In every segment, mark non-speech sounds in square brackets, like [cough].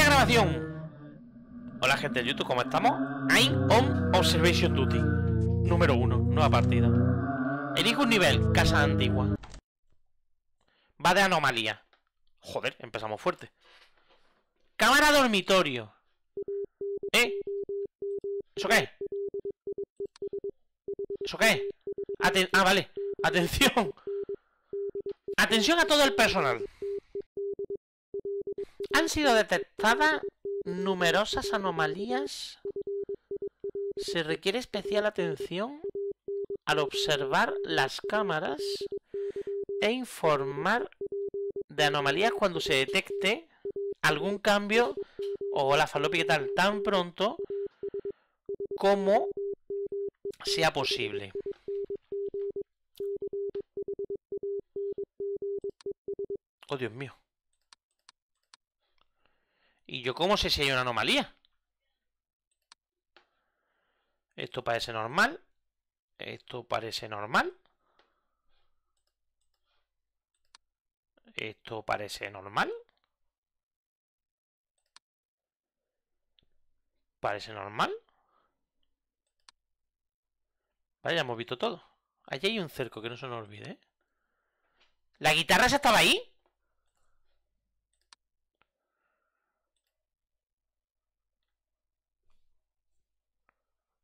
grabación. Hola gente de YouTube, ¿cómo estamos? I'm on observation duty. Número 1, nueva partida. Elijo un nivel, casa antigua. Va de anomalía. Joder, empezamos fuerte. Cámara dormitorio. ¿Eh? ¿Eso qué es? ¿Eso qué ah, vale. Atención. Atención a todo el personal. Han sido detectadas numerosas anomalías. Se requiere especial atención al observar las cámaras e informar de anomalías cuando se detecte algún cambio o la que tal tan pronto como sea posible. Oh, Dios mío. ¿Y yo cómo sé si hay una anomalía? Esto parece normal. Esto parece normal. Esto parece normal. Parece normal. Vale, ya hemos visto todo. Allí hay un cerco, que no se nos olvide. ¿eh? ¿La guitarra se estaba ahí?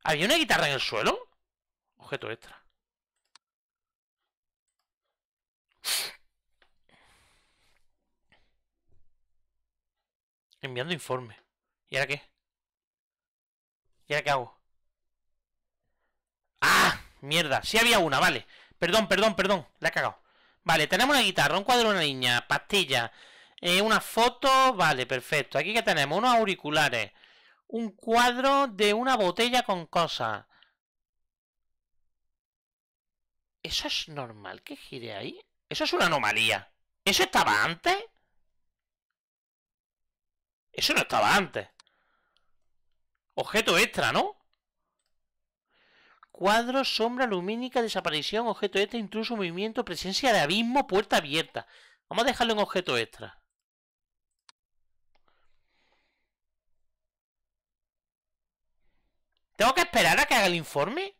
¿Había una guitarra en el suelo? Objeto extra. Enviando informe. ¿Y ahora qué? ¿Y ahora qué hago? ¡Ah! Mierda, sí había una, vale Perdón, perdón, perdón, la he cagado Vale, tenemos una guitarra, un cuadro de una niña Pastilla, eh, una foto Vale, perfecto, aquí que tenemos unos auriculares un cuadro de una botella con cosas. ¿Eso es normal que gire ahí? Eso es una anomalía. ¿Eso estaba antes? Eso no estaba antes. Objeto extra, ¿no? Cuadro, sombra lumínica, desaparición, objeto extra, intruso, movimiento, presencia de abismo, puerta abierta. Vamos a dejarlo en objeto extra. ¿Tengo que esperar a que haga el informe?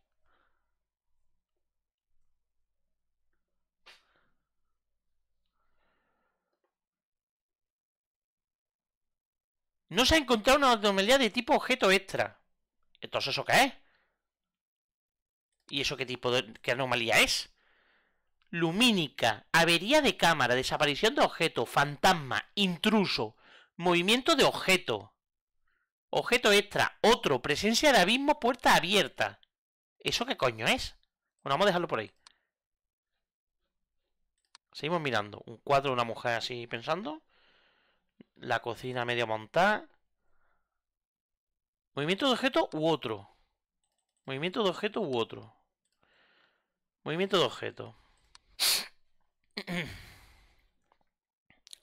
No se ha encontrado una anomalía de tipo objeto extra. Entonces, ¿eso qué es? ¿Y eso qué tipo de anomalía es? Lumínica, avería de cámara, desaparición de objeto, fantasma, intruso, movimiento de objeto. Objeto extra, otro, presencia de abismo, puerta abierta. ¿Eso qué coño es? Bueno, vamos a dejarlo por ahí. Seguimos mirando. Un cuadro de una mujer así pensando. La cocina medio montada. Movimiento de objeto u otro. Movimiento de objeto u otro. Movimiento de objeto. [clears throat]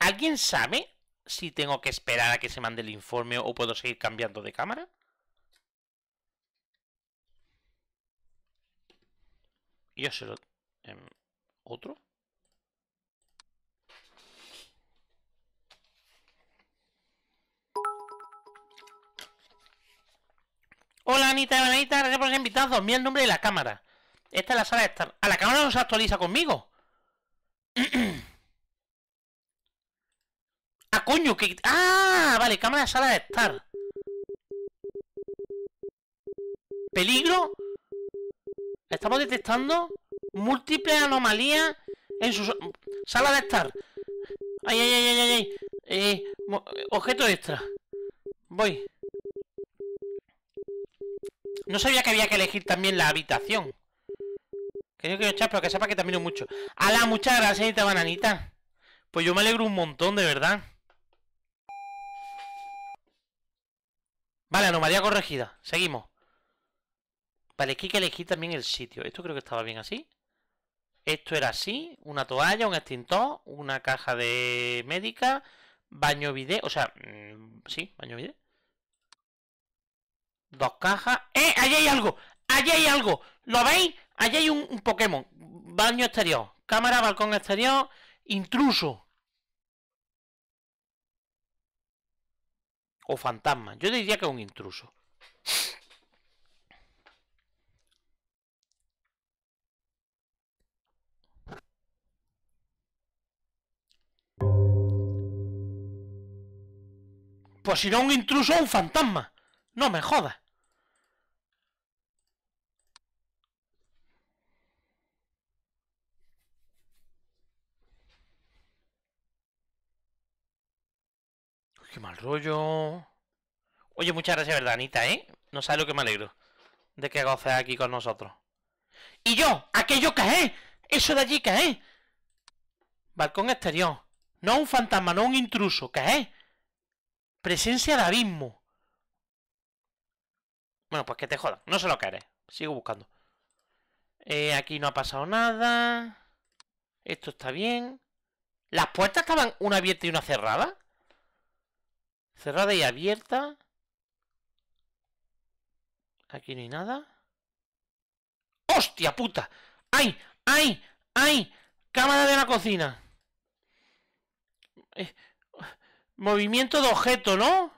¿Alguien sabe si tengo que esperar a que se mande el informe o puedo seguir cambiando de cámara. Yo se lo... ¿Otro? Hola Anita, Anita, gracias por invitados. Mira el nombre de la cámara. Esta es la sala de estar. A ah, la cámara no se actualiza conmigo. [clears throat] coño, que... ¡Ah! Vale, cámara de sala de estar. Peligro. Estamos detectando múltiples anomalías en su sala de estar. ¡Ay, ay, ay, ay, ay! Eh, objeto extra. Voy. No sabía que había que elegir también la habitación. Que yo quiero echar, pero que sepa que también mucho mucho. ¡Hala! Muchas gracias, señorita bananita. Pues yo me alegro un montón, de verdad. Vale, anomalía corregida. Seguimos. Vale, aquí hay que elegir también el sitio. Esto creo que estaba bien así. Esto era así, una toalla, un extintor, una caja de médica, baño vide, o sea, mm, sí, baño video Dos cajas. ¡Eh! ¡Allí hay algo! ¡Allí hay algo! ¿Lo veis? Allí hay un Pokémon. Baño exterior, cámara, balcón exterior, intruso. O fantasma. Yo diría que un intruso. Pues si no un intruso, un fantasma. No me jodas. Qué mal rollo. Oye, muchas gracias, verdad, Anita, ¿eh? No sabes lo que me alegro de que goce aquí con nosotros. ¡Y yo! ¡Aquello cae! ¡Eso de allí cae! Balcón exterior. No un fantasma, no un intruso. Cae. Presencia de abismo. Bueno, pues que te jodan. No se lo caeré. Sigo buscando. Eh, aquí no ha pasado nada. Esto está bien. ¿Las puertas estaban una abierta y una cerrada? Cerrada y abierta. Aquí no hay nada. ¡Hostia puta! ¡Ay! ¡Ay! ¡Ay! Cámara de la cocina. Eh, movimiento de objeto, ¿no?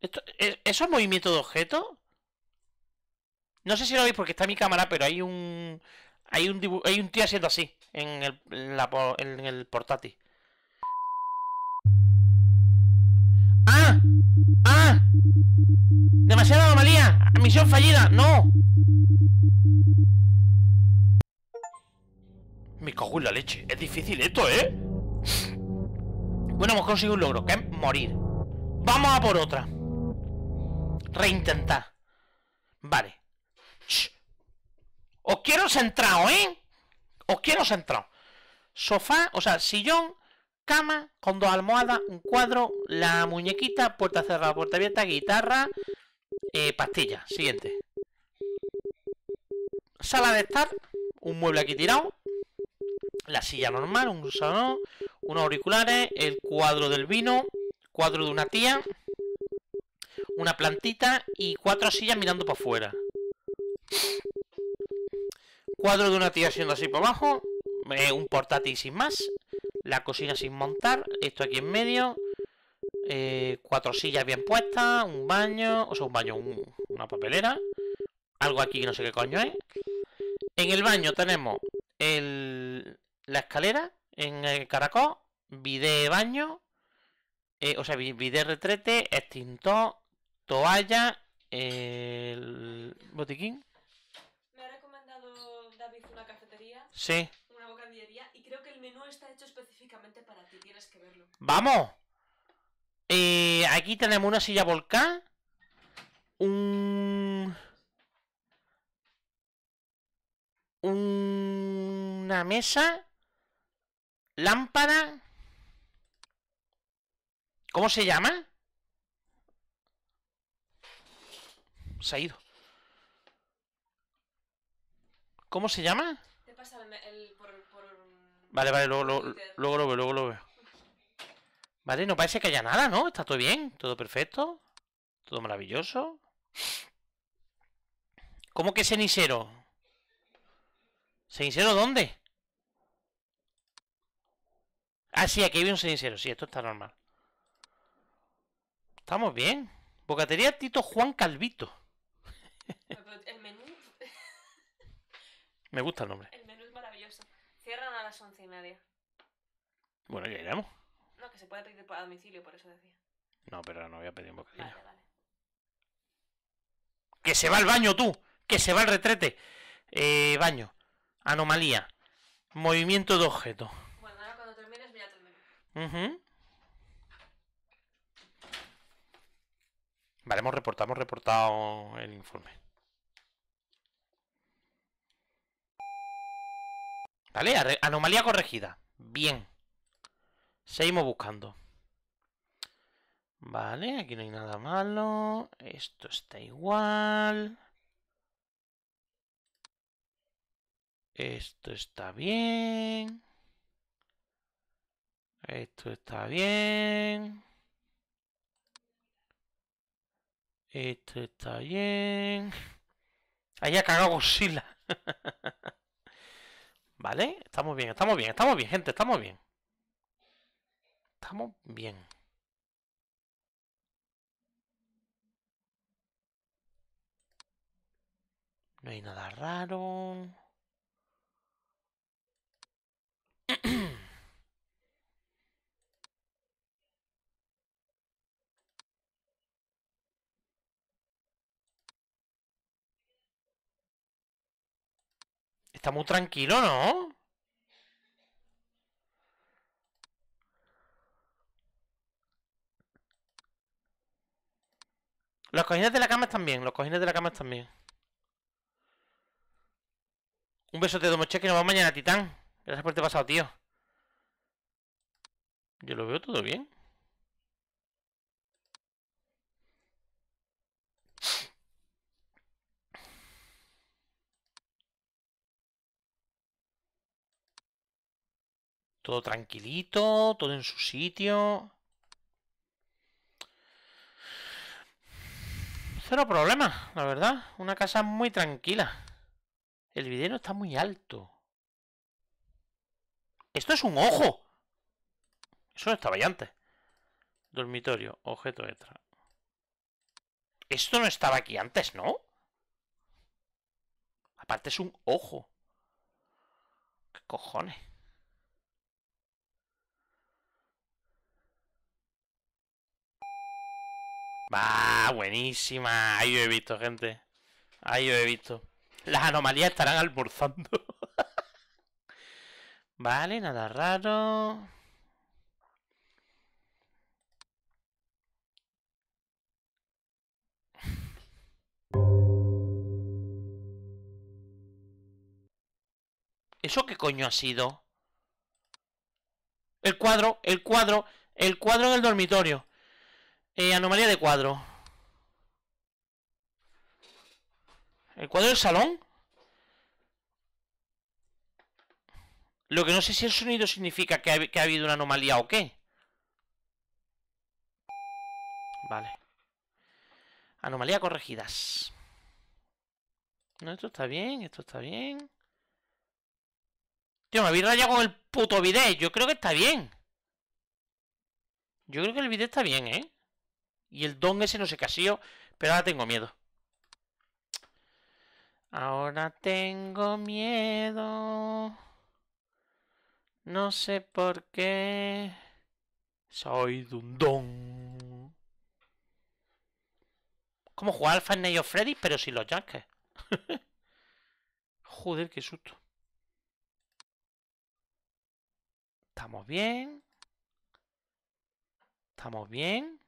Esto, ¿e, ¿Eso es movimiento de objeto? No sé si lo veis porque está mi cámara, pero hay un... Hay un, hay un tío haciendo así en en el portátil. ¡Ah! ¡Ah! Demasiada anomalía. Misión fallida. No. Me cojo en la leche. Es difícil esto, ¿eh? Bueno, hemos conseguido un logro, que es morir. Vamos a por otra. Reintentar. Vale. Os quiero centrado, ¿eh? Os quiero centrado. Sofá, o sea, sillón cama con dos almohadas, un cuadro, la muñequita, puerta cerrada, puerta abierta, guitarra, eh, pastilla. Siguiente. Sala de estar, un mueble aquí tirado, la silla normal, un salón, unos auriculares, el cuadro del vino, cuadro de una tía, una plantita y cuatro sillas mirando para afuera. Cuadro de una tía siendo así para abajo, eh, un portátil sin más, la cocina sin montar, esto aquí en medio, eh, cuatro sillas bien puestas, un baño, o sea, un baño, una papelera, algo aquí que no sé qué coño es. En el baño tenemos el, la escalera en el caracol, bidé baño, eh, o sea, bidé retrete, extintor, toalla, el botiquín. ¿Me ha recomendado David una cafetería? Sí menú está hecho específicamente para ti, tienes que verlo. ¡Vamos! Eh, aquí tenemos una silla volcán. Un... Una mesa. Lámpara. ¿Cómo se llama? Se ha ido. ¿Cómo se llama? Te pasa el Vale, vale, luego, luego, lo veo, luego lo veo. Vale, no parece que haya nada, ¿no? Está todo bien, todo perfecto. Todo maravilloso. ¿Cómo que cenicero? ¿Cenicero dónde? Ah, sí, aquí hay un cenicero. Sí, esto está normal. Estamos bien. Bocatería Tito Juan Calvito. Ah, el menú. [laughs] Me gusta el nombre. Cierran a las once y media. Bueno, ya iremos. No, que se puede pedir para domicilio, por eso decía. No, pero no voy a pedir un bocadillo. Vale, vale. ¡Que se va al baño tú! ¡Que se va al retrete! Eh, baño. Anomalía. Movimiento de objeto. Bueno, ahora cuando termines, voy a terminar. Vale, hemos reportado, hemos reportado el informe. Vale, anomalía corregida. Bien. Seguimos buscando. Vale, aquí no hay nada malo. Esto está igual. Esto está bien. Esto está bien. Esto está bien. [laughs] Ahí ha cagado Godzilla. [laughs] ¿Vale? Estamos bien, estamos bien, estamos bien, gente, estamos bien. Estamos bien. No hay nada raro. Está muy tranquilo, ¿no? Los cojines de la cama están bien, los cojines de la cama están bien. Un besote de domoche que nos vamos mañana, Titán. Gracias por este pasado, tío. Yo lo veo todo bien. Todo tranquilito, todo en su sitio. Cero problema, la verdad. Una casa muy tranquila. El vidrio está muy alto. ¡Esto es un ojo! Eso no estaba ahí antes. Dormitorio, objeto extra. Esto no estaba aquí antes, ¿no? Aparte es un ojo. ¿Qué cojones? Va, buenísima. Ahí lo he visto, gente. Ahí lo he visto. Las anomalías estarán almorzando. [laughs] vale, nada raro. ¿Eso qué coño ha sido? El cuadro, el cuadro, el cuadro en el dormitorio. Eh, anomalía de cuadro. ¿El cuadro del salón? Lo que no sé si el sonido significa que ha, habido una anomalía o qué. Vale. Anomalía corregidas. No, esto está bien, esto está bien. Tío, me habéis rayado con el puto bidet. Yo creo que está bien. Yo creo que el bidet está bien, ¿eh? Y el don ese no sé qué ha sido, pero ahora tengo miedo. Ahora tengo miedo. No sé por qué. Soy don ¿Cómo jugar al of Freddy? Pero sin los Yankees. [laughs] Joder, qué susto. Estamos bien. Estamos bien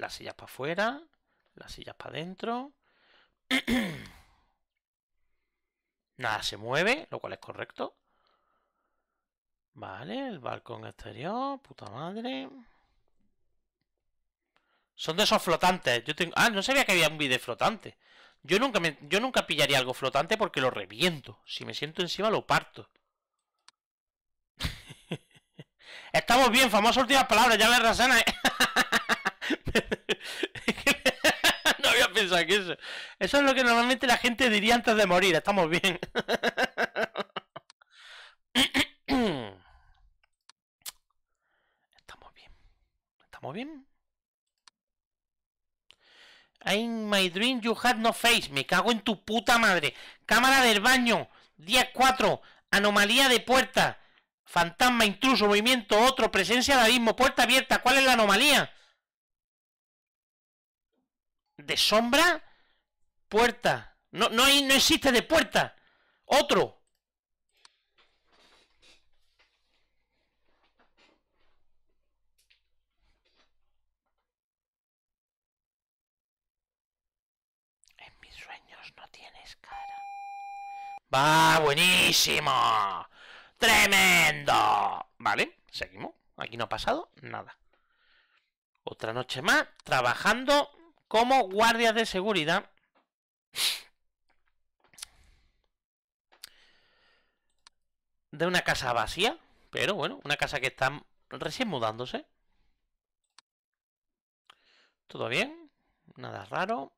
las sillas para afuera, las sillas para adentro. [clears throat] Nada se mueve, lo cual es correcto. Vale, el balcón exterior, puta madre. Son de esos flotantes. Yo tengo... Ah, no sabía que había un vídeo flotante. Yo nunca, me... Yo nunca pillaría algo flotante porque lo reviento. Si me siento encima lo parto. [laughs] Estamos bien, Famosas últimas palabras, ya me rasana. ¿eh? [laughs] [laughs] eso. es lo que normalmente la gente diría antes de morir. Estamos bien. [coughs] Estamos bien. Estamos bien. In my dream you had no face. Me cago en tu puta madre. Cámara del baño. Día 4 Anomalía de puerta. Fantasma, intruso, movimiento, otro, presencia de abismo, puerta abierta. ¿Cuál es la anomalía? de sombra, puerta. No, no, hay, no existe de puerta. Otro. En mis sueños no tienes cara. ¡Va! ¡Buenísimo! ¡Tremendo! Vale, seguimos. Aquí no ha pasado nada. Otra noche más, trabajando como guardias de seguridad. De una casa vacía, pero bueno, una casa que está recién mudándose. Todo bien, nada raro.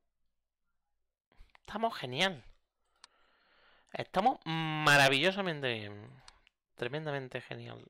Estamos genial. Estamos maravillosamente Tremendamente genial.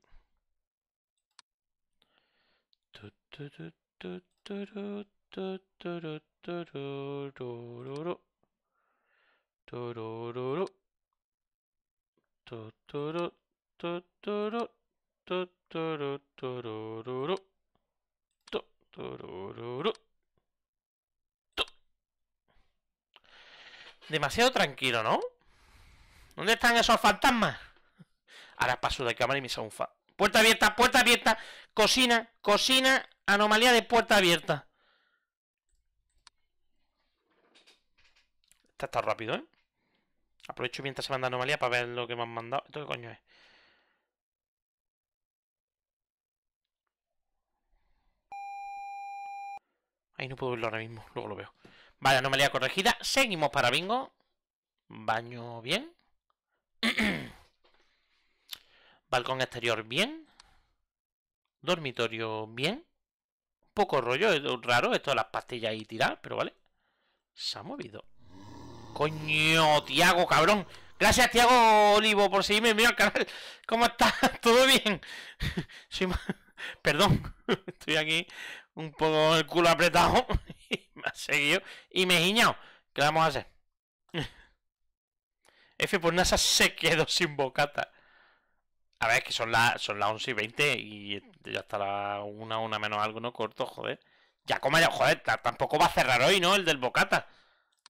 Demasiado tranquilo, ¿no? ¿Dónde están esos fantasmas? Ahora paso de cámara y me sonfa. Puerta abierta, puerta abierta. Cocina, cocina. Anomalía de puerta abierta. Está, rápido, ¿eh? Aprovecho mientras se manda anomalía para ver lo que me han mandado. ¿Esto qué coño es? Ahí no puedo verlo ahora mismo, luego lo veo. Vale, anomalía corregida. Seguimos para bingo. Baño bien. [clears throat] Balcón exterior bien. Dormitorio bien. poco rollo, es raro esto de las pastillas y tirar, pero vale. Se ha movido. Coño, Tiago, cabrón. Gracias, Tiago Olivo, por seguirme en el canal. ¿Cómo estás? [laughs] ¿Todo bien? [laughs] Perdón, [laughs] estoy aquí un poco el culo apretado. Y me ha seguido y me he guiñado. ¿Qué vamos a hacer? F por pues NASA se quedó sin bocata. A ver, es que son las son las 11 y 20 y ya está la una, una menos algo, ¿no? Corto, joder. Ya como ya, joder, tampoco va a cerrar hoy, ¿no? El del bocata.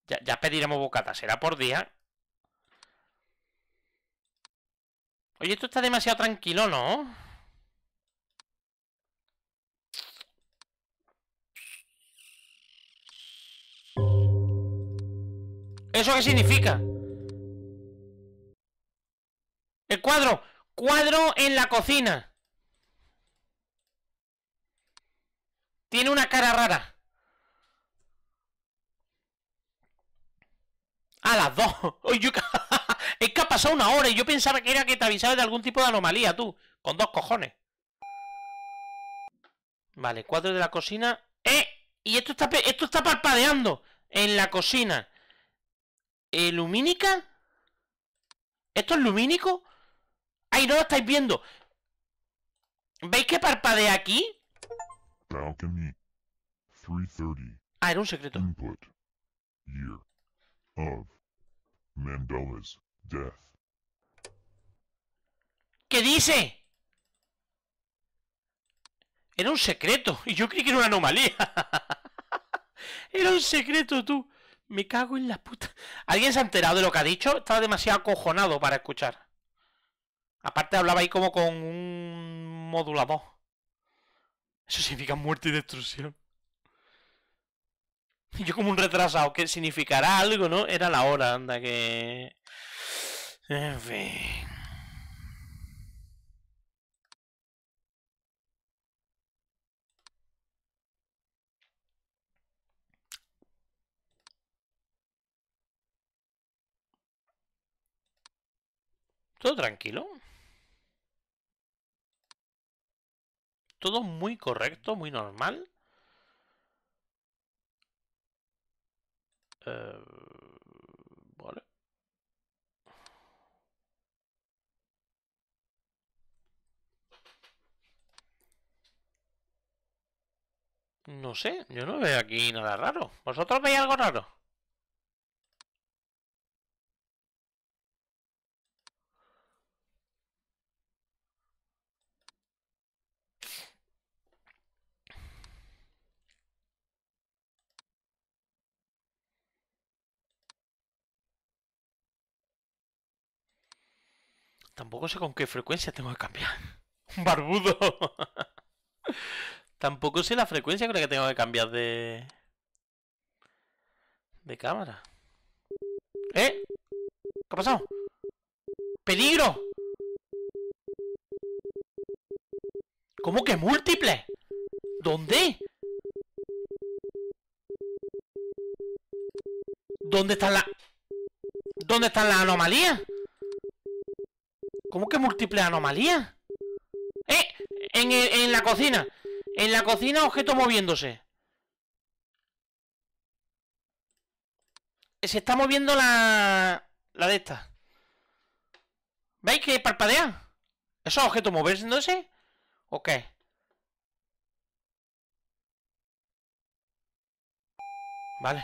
Ya, pediremos bocata, será por día. Oye, esto está demasiado tranquilo, ¿no? ¿Eso qué significa? El cuadro. Cuadro en la cocina. Tiene una cara rara. A las dos. [laughs] [laughs] es que ha pasado una hora y yo pensaba que era que te avisaba de algún tipo de anomalía, tú. Con dos cojones. Vale, cuadro de la cocina. ¡Eh! Y esto está, esto está parpadeando en la cocina. Eh, ¿Lumínica? ¿Esto es lumínico? ¡Ay, no lo estáis viendo! ¿Veis que parpadea aquí? Ah, era un secreto death. ¿Qué dice? Era un secreto. [laughs] Y yo creí que era una anomalía. [laughs] era un secreto, tú. Me cago en la puta. ¿Alguien se ha enterado de lo que ha dicho? Estaba demasiado acojonado para escuchar. Aparte hablaba ahí como con un modulador. Eso significa muerte y destrucción. [laughs] Yo como un retrasado, que significará algo, ¿no? Era la hora, anda, que... En fin... Todo tranquilo. Todo muy correcto, muy normal. Eh, no sé, yo no veo aquí nada raro. ¿Vosotros veis algo raro? Tampoco sé con qué frecuencia tengo que cambiar. ¡Un [laughs] barbudo! Tampoco sé la frecuencia con la que tengo que cambiar de... De cámara. ¿Eh? ¿Qué ha pasado? ¡Peligro! ¿Cómo que múltiple? ¿Dónde? ¿Dónde está la, ¿Dónde está la anomalía? ¿Cómo que múltiple anomalía? ¡Eh! En, en la cocina. En la cocina, objeto moviéndose. Eh, se está moviendo la... La de esta. ¿Veis que parpadea? ¿Eso es objeto moviéndose? ¿O qué? Vale.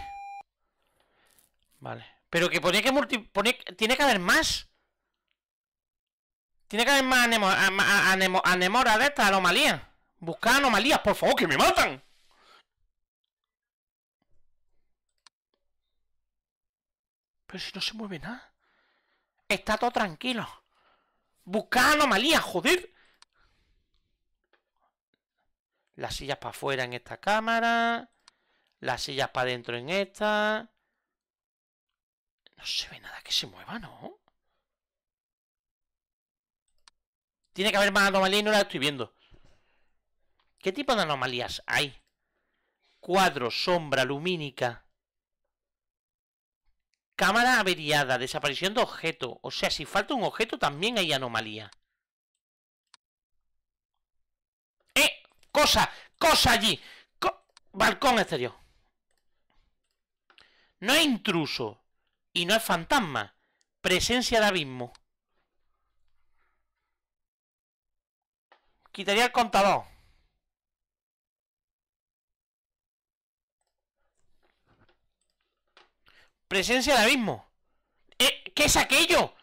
Vale. Pero que ponía que multi... Tiene que haber más. Tiene que haber más anemora de estas anomalías. Buscar anomalías, por favor, que me matan. Pero si no se mueve nada. Está todo tranquilo. Buscar anomalías, joder. Las sillas para afuera en esta cámara. Las sillas para adentro en esta. No se ve nada que se mueva, ¿no? Tiene que haber más anomalías y no la estoy viendo. ¿Qué tipo de anomalías hay? Cuadro, sombra, lumínica. Cámara averiada, desaparición de objeto. O sea, si falta un objeto también hay anomalía. ¡Eh! ¡Cosa! ¡Cosa allí! Balcón exterior. No es intruso. Y no es fantasma. Presencia de abismo. Quitaría el contador. Presencia del abismo ¿Eh? ¿Qué es aquello?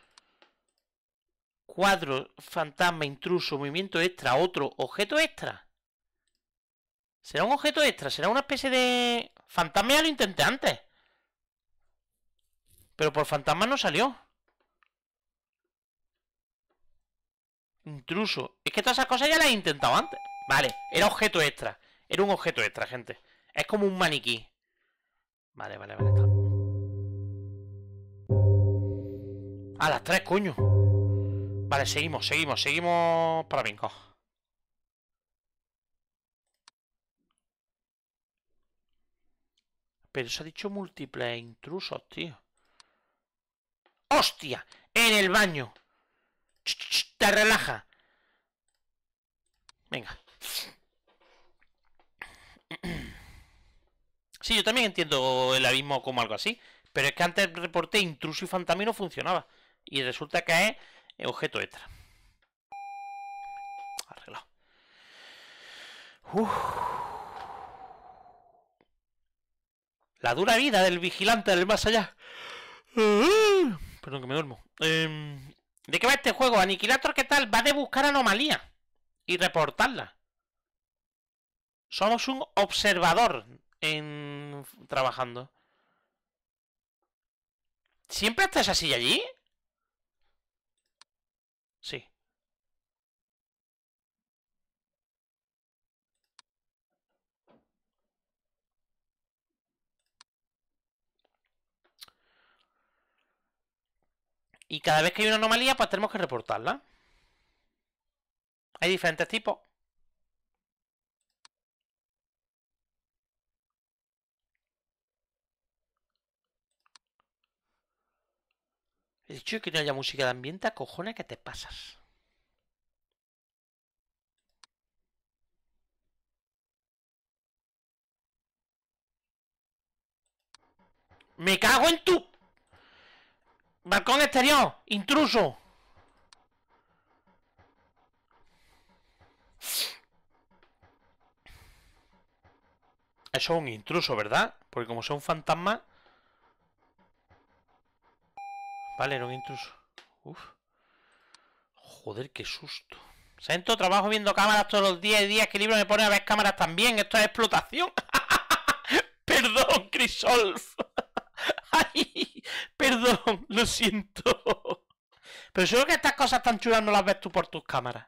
Cuadro, fantasma, intruso, movimiento extra, otro, objeto extra. ¿Será un objeto extra? ¿Será una especie de... Fantasma ya lo intenté antes. Pero por fantasma no salió. Intruso. Es que todas esas cosas ya las he intentado antes. Vale, era objeto extra. Era un objeto extra, gente. Es como un maniquí. Vale, vale, vale. A las tres, coño. Vale, seguimos, seguimos, seguimos para Bingo. Pero se ha dicho múltiples e intrusos, tío. ¡Hostia! En el baño. ¡Ch, relaja. Venga. Sí, yo también entiendo el abismo como algo así. Pero es que antes reporté intruso y fantamino funcionaba. Y resulta que es eh, objeto extra. Arreglado. La dura vida del vigilante del más allá. Perdón que me duermo. Em, ¿De qué va este juego? Aniquilator, ¿qué tal? Va de buscar anomalías y reportarla? Somos un observador en... trabajando. ¿Siempre estás así allí? Sí. Y cada vez que hay una anomalía, pues tenemos que reportarla. Hay diferentes tipos. He dicho que no haya música de ambiente, cojones que te pasas. ¡Me cago en tu Balcón exterior. Intruso. Eso es un intruso, ¿verdad? Porque como sea un fantasma... Vale, era un intruso. Uf. Joder, qué susto. Siento trabajo viendo cámaras todos los días y días que libro me pone a ver cámaras también. Esto es explotación. [laughs] Perdón, Crisolf. [laughs] Ay. Perdón, [laughs] lo siento. Pero seguro que estas cosas tan chulas no las ves tú por tus cámaras.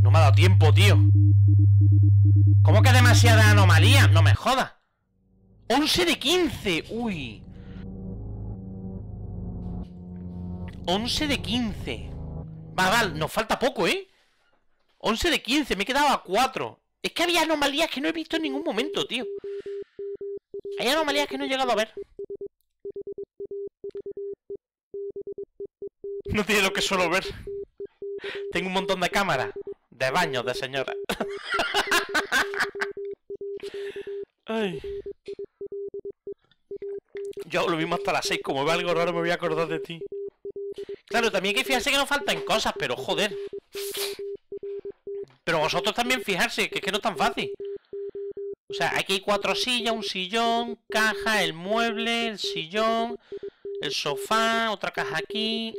No me ha dado tiempo, tío. ¿Cómo que demasiada anomalía? No me jodas. 11 de 15. Uy. 11 de 15. Va, vale, nos falta poco, ¿eh? 11 de 15, me he quedado a 4. Es que había anomalías que no he visto en ningún momento, tío. Hay anomalías que no he llegado a ver. No tiene lo que suelo ver. Tengo un montón de cámaras. De baños de señora. [laughs] Ay. Yo lo vimos hasta las 6. Como veo algo raro, me voy a acordar de ti. Claro, también hay que fijarse que no faltan cosas, pero joder. Pero vosotros también fijarse, que es que no es tan fácil. O sea, aquí hay cuatro sillas, un sillón, caja, el mueble, el sillón, el sofá, otra caja aquí,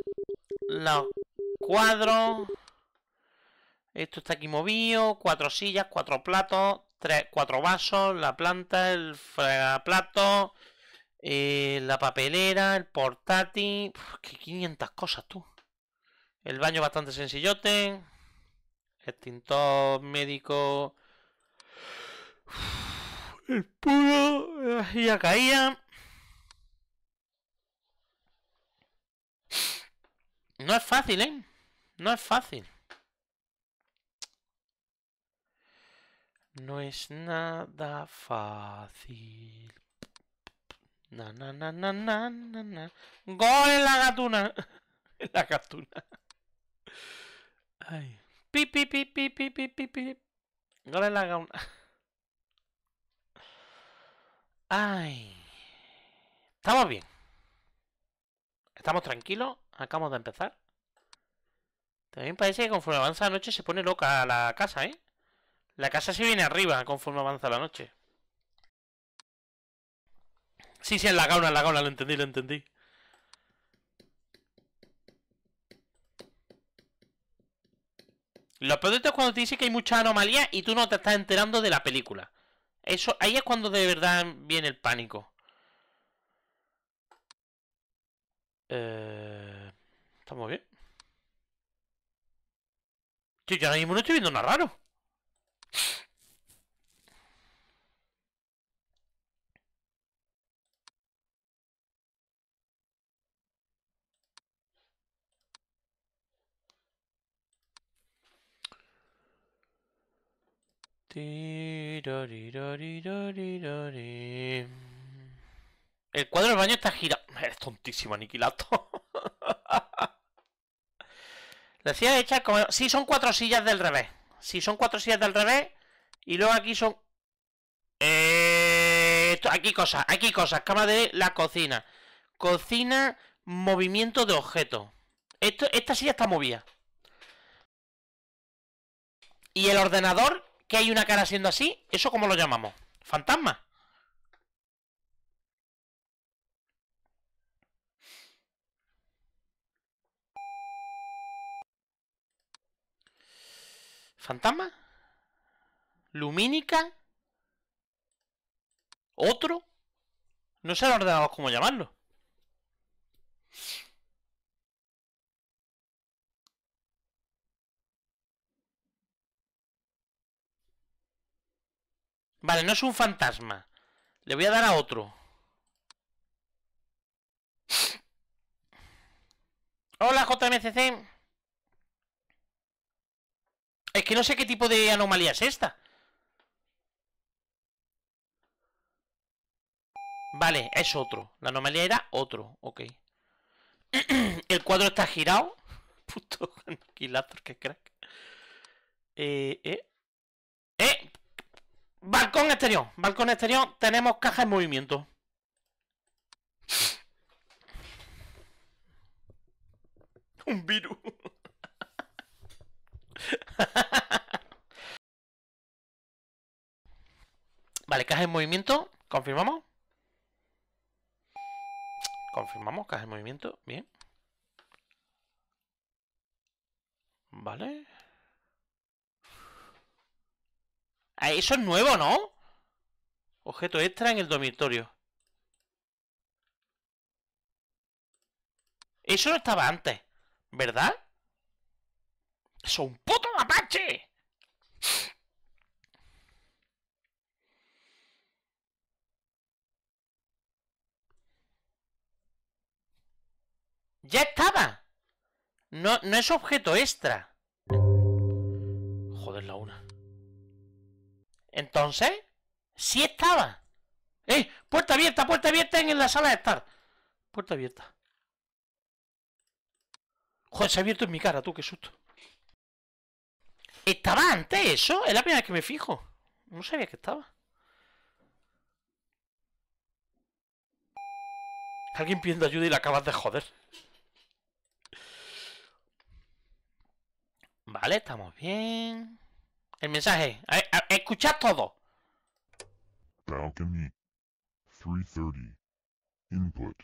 los cuadros. Esto está aquí movido, cuatro sillas, cuatro platos, tres, cuatro vasos, la planta, el fregaplato, eh, la papelera, el portátil. ¡Qué que 500 cosas, tú. El baño bastante sencillote. Extintor médico. el puro. Ya caía. No es fácil, ¿eh? No es fácil. No es nada fácil. Na, na, na, na, na, na, ¡Gol en la gatuna! [laughs] en la gatuna. Ay. Pi, pi, pi, pi, pi, pi, Gol en la gatuna Ay. Estamos bien. Estamos tranquilos. Acabamos de empezar. También parece que conforme avanza la noche se pone loca la casa, ¿eh? La casa se viene arriba conforme avanza la noche. Sí, sí, en la gauna, en la gauna, lo entendí, lo entendí. Lo peor es cuando te dice que hay mucha anomalía y tú no te estás enterando de la película. Eso, ahí es cuando de verdad viene el pánico. Eh, Estamos bien. Tío, yo ahora mismo no estoy viendo nada raro. El cuadro del baño está girado. Es tontísimo, aniquilato. Decía hecha como... Sí, son cuatro sillas del revés. Si son cuatro sillas del revés. Y luego aquí son... aquí cosas, aquí cosas. Cama de la cocina. Cocina, movimiento de objeto. Esto, esta silla está movida. Y el ordenador que hay una cara siendo así, ¿eso cómo lo llamamos? ¿Fantasma? ¿Fantasma? ¿Lumínica? ¿Otro? No se han ordenado cómo llamarlo. Vale, no es un fantasma. Le voy a dar a otro. Hola, JMCC. Es que no sé qué tipo de anomalía es esta. Vale, es otro. La anomalía era otro. Ok. [clears throat] El cuadro está girado. [laughs] Puto, que crack. Eh, eh. Balcón exterior. Balcón exterior. Tenemos caja en movimiento. [laughs] Un virus. [laughs] vale, caja en movimiento. Confirmamos. Confirmamos, caja en movimiento. Bien. Vale. Ah, eso es nuevo, ¿no? Objeto extra en el dormitorio. Eso no estaba antes, ¿verdad? ¡Es un puto mapache! ¡Ya estaba! No, no es objeto extra. Joder, la una. Entonces, sí estaba. ¡Eh! Puerta abierta, puerta abierta en la sala de estar. Puerta abierta. Joder, se ha abierto en mi cara, tú, qué susto. ¿Estaba antes eso? Es la primera vez que me fijo. No sabía que estaba. Alguien pidiendo ayuda y la acabas de joder. Vale, estamos bien. El mensaje. escuchad todo. Balcony. 330. Input.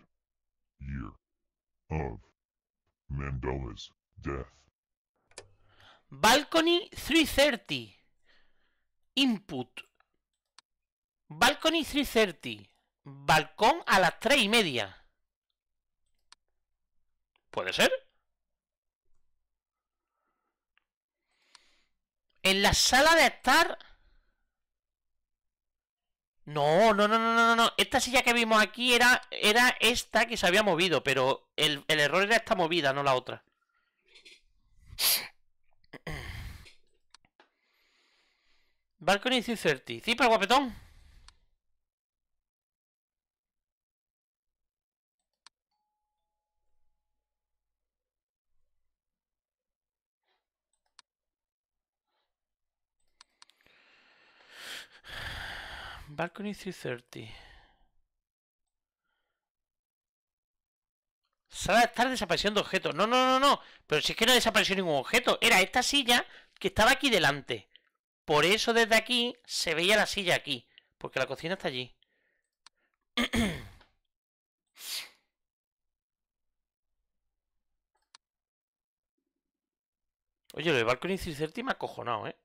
Year. Of. Mandela's death. Balcony 330. Input. Balcony 330. Balcón a las 3 y media. ¿Puede ser? En la sala de estar... No, no, no, no, no, no. Esta silla que vimos aquí era, era esta que se había movido, pero el, error era esta movida, no la otra. Balcony 30. Sí, pero guapetón. Balcony 330. Sala de estar desapareciendo objetos. No, no, no, no. Pero si es que no desapareció ningún objeto. Era esta silla que estaba aquí delante. Por eso desde aquí se veía la silla aquí. Porque la cocina está allí. [clears throat] Oye, lo de Balcony 330 me ha cojonado, ¿eh?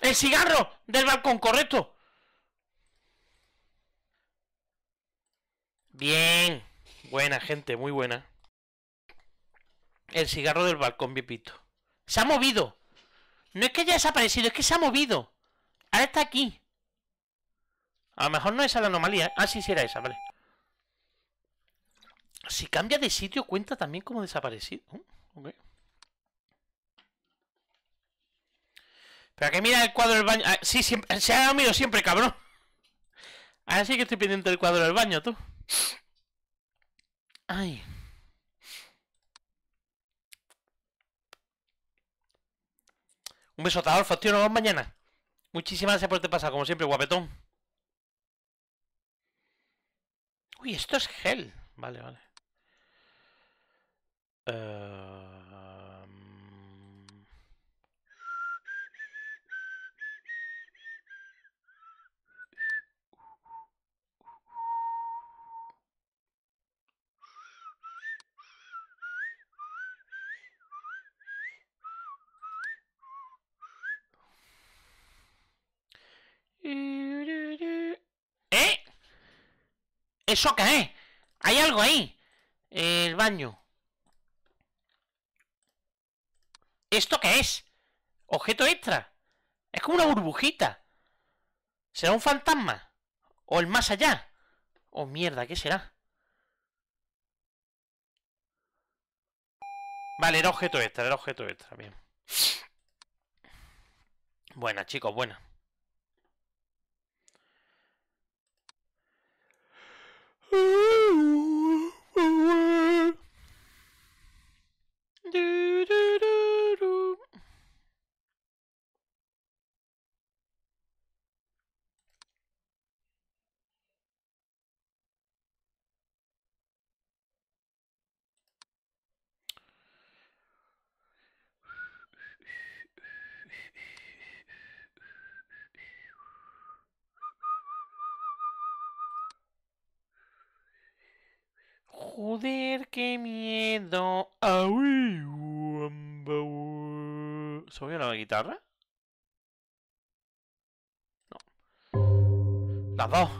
El cigarro del balcón, correcto. Bien. Buena, gente, muy buena. El cigarro del balcón, bipito. Se ha movido. No es que haya desaparecido, es que se ha movido. Ahora está aquí. A lo mejor no es la anomalía. Ah, sí, sí era esa, vale. Si cambia de sitio, cuenta también como desaparecido. Oh, Pero que mira el cuadro del baño. Ah, sí, siempre, eh, se ha dormido siempre, cabrón. Ahora sí que estoy pendiente del cuadro del baño, tú. Ay. Un beso a Adolfo, tío. Nos vemos mañana. Muchísimas gracias por este pasado, como siempre, guapetón. Uy, esto es gel. Vale, vale. Eh, ¿Eh? ¿Eso qué es? Hay algo ahí. El baño. ¿Esto qué es? Objeto extra. Es como una burbujita. ¿Será un fantasma? ¿O el más allá? Oh, mierda, ¿qué será? Vale, era objeto extra, era objeto extra, bien. Buena, chicos, buena. Do do do. Joder, qué miedo. ¿Se oye la guitarra? No. Las dos.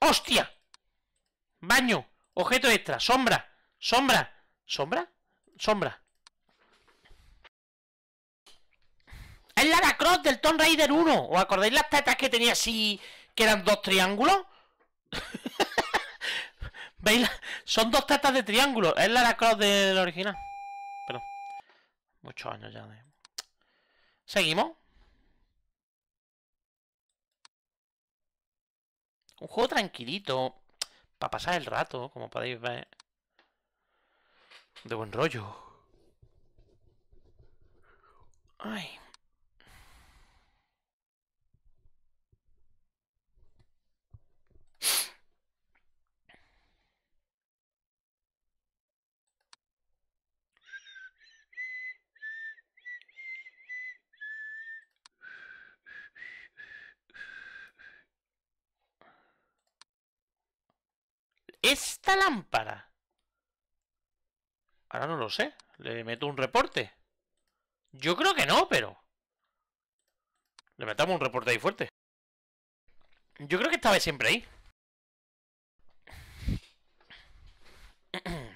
¡Hostia! Baño. Objeto extra. Sombra. Sombra. ¿Sombra? Sombra. Es Lara Croft del Tomb Raider 1? O acordáis las tetas que tenía así, que eran dos triángulos? [laughs] ¿Veis? Son dos tetas de triángulo. Es Lara Croft del original. pero Muchos años ya. Seguimos. Un juego tranquilito. Para pasar el rato, como podéis ver. De buen rollo. Ay. esta lámpara. Ahora no lo sé. ¿Le meto un reporte? Yo creo que no, pero... Le metamos un reporte ahí fuerte. Yo creo que estaba siempre ahí. [clears throat]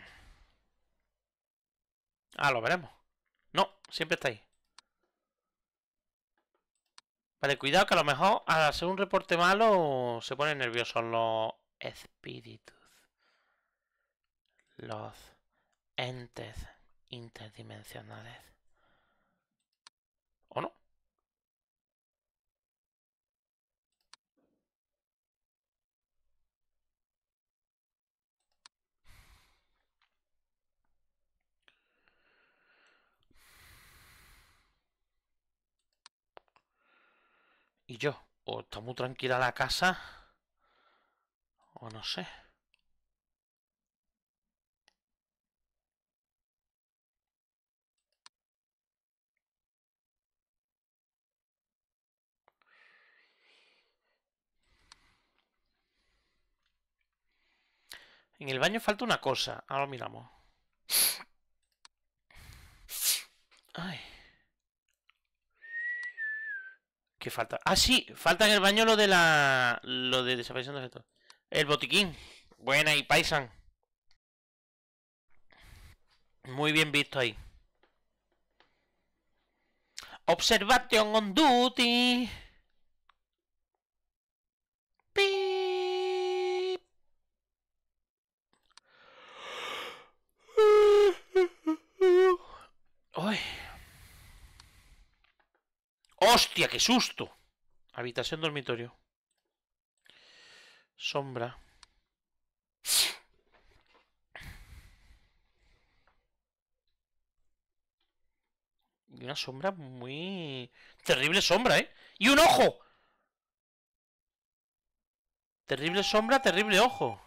Ah, lo veremos. No, siempre está ahí. Vale, cuidado que a lo mejor al hacer un reporte malo se ponen nerviosos los espíritus los entes interdimensionales. ¿O no? Y yo, o está muy tranquila la casa, o no sé. En el baño falta una cosa. Ahora lo miramos. Ay. ¿Qué falta? Ah, sí, falta en el baño lo de la. Lo de desaparición de objetos. El botiquín. Buena y paisan. Muy bien visto ahí. Observation on duty. ¡Hostia, qué susto! Habitación dormitorio. Sombra. Y una sombra muy... Terrible sombra, ¿eh? ¡Y un ojo! Terrible sombra, terrible ojo.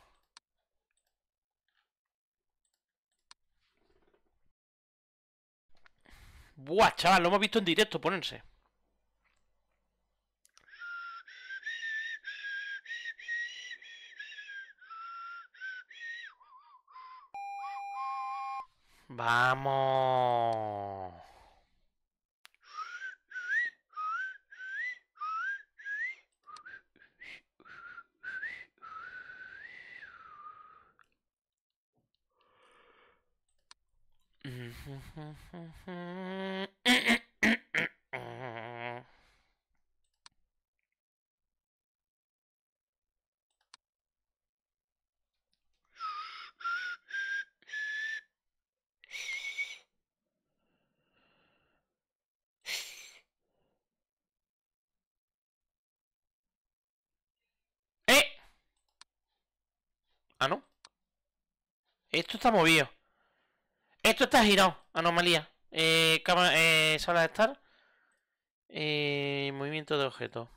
Buah, chaval, lo hemos visto en directo ponense Vamos. ¿Eh? Ah, no. Esto está movido. Esto está girado, anomalía. Eh, cámara, eh, sala de estar. Eh, movimiento de objeto.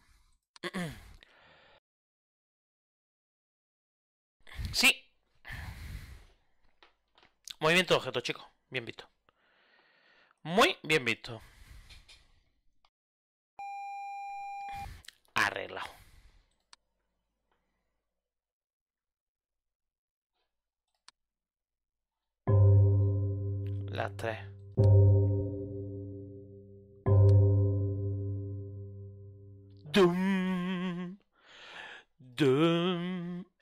[clears throat] sí. Movimiento de objeto, chicos. Bien visto. Muy bien visto. Arreglado. tres.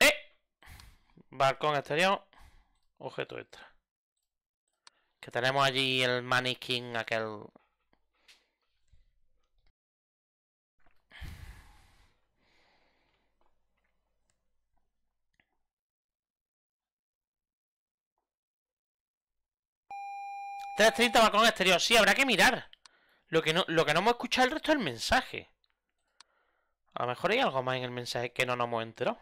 ¡Eh! Balcón exterior. Objeto extra. Que tenemos allí el maniquín aquel 330 balcón exterior. Sí, habrá que mirar. Lo que no, lo que no hemos escuchado el resto del mensaje. A lo mejor hay algo más en el mensaje que no nos hemos enterado.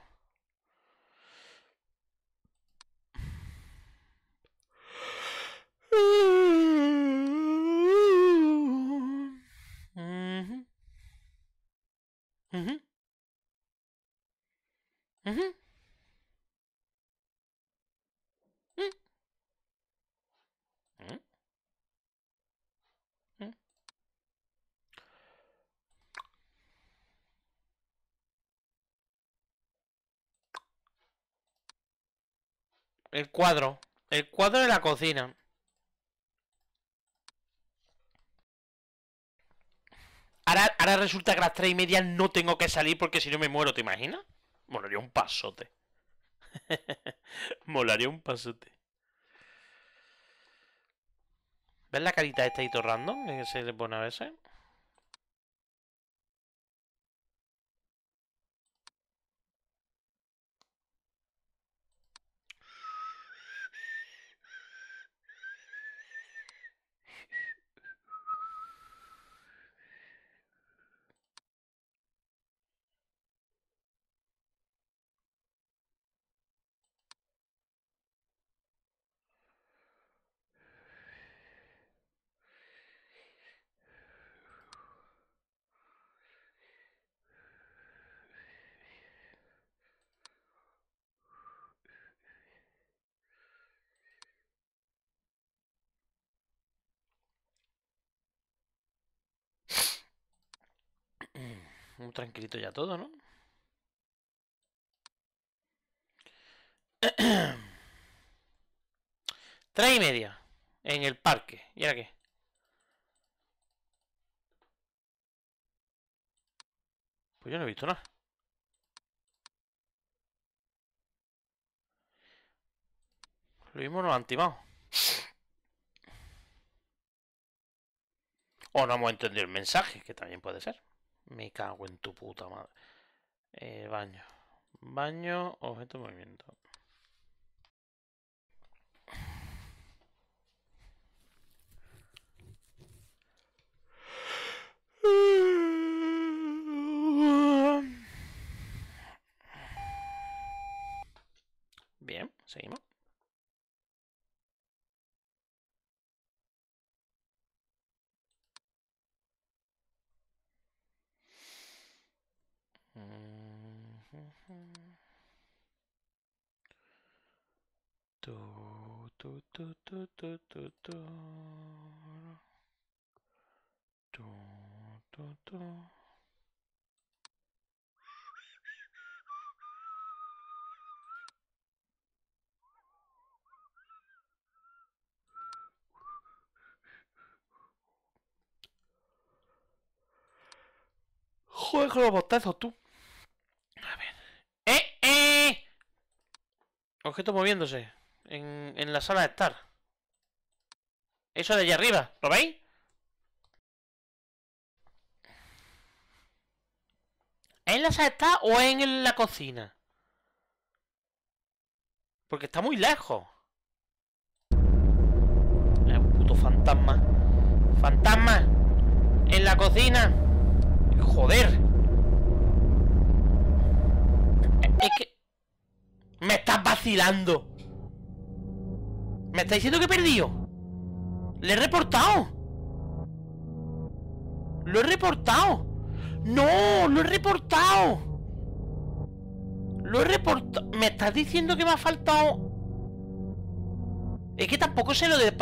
mm El cuadro. El cuadro de la cocina. Ahora, resulta que a las tres y media no tengo que salir porque si no me muero, ¿te imaginas? Molaría un pasote. [laughs] Molaría un pasote. ¿Ves la carita de este hito random que se le pone a veces? tranquilito ya todo, ¿no? [clears throat] Tres y media en el parque. ¿Y ahora qué? Pues yo no he visto nada. Lo mismo nos han timado. O no hemos entendido el mensaje, que también puede ser. Me cago en tu puta madre. Eh, baño. Baño, objeto de movimiento. Bien, seguimos. Tu, tu, tu, tu, tu. Tu, tu, tu. Joder con los botazos, tú. A ver. ¡Eh, eh! Objeto moviéndose en, la sala de estar. Eso de allá arriba, ¿lo veis? ¿En la sala de estar o en la cocina? Porque está muy lejos. Es puto fantasma. ¡Fantasma! ¡En la cocina! ¡Joder! Es que... ¡Me estás vacilando! ¿Me está diciendo que he perdido? ¡Le he reportado! ¡Lo he reportado! ¡No! ¡Lo he reportado! ¡Lo he reportado! ¿Me estás diciendo que me ha faltado...? Es que tampoco sé lo de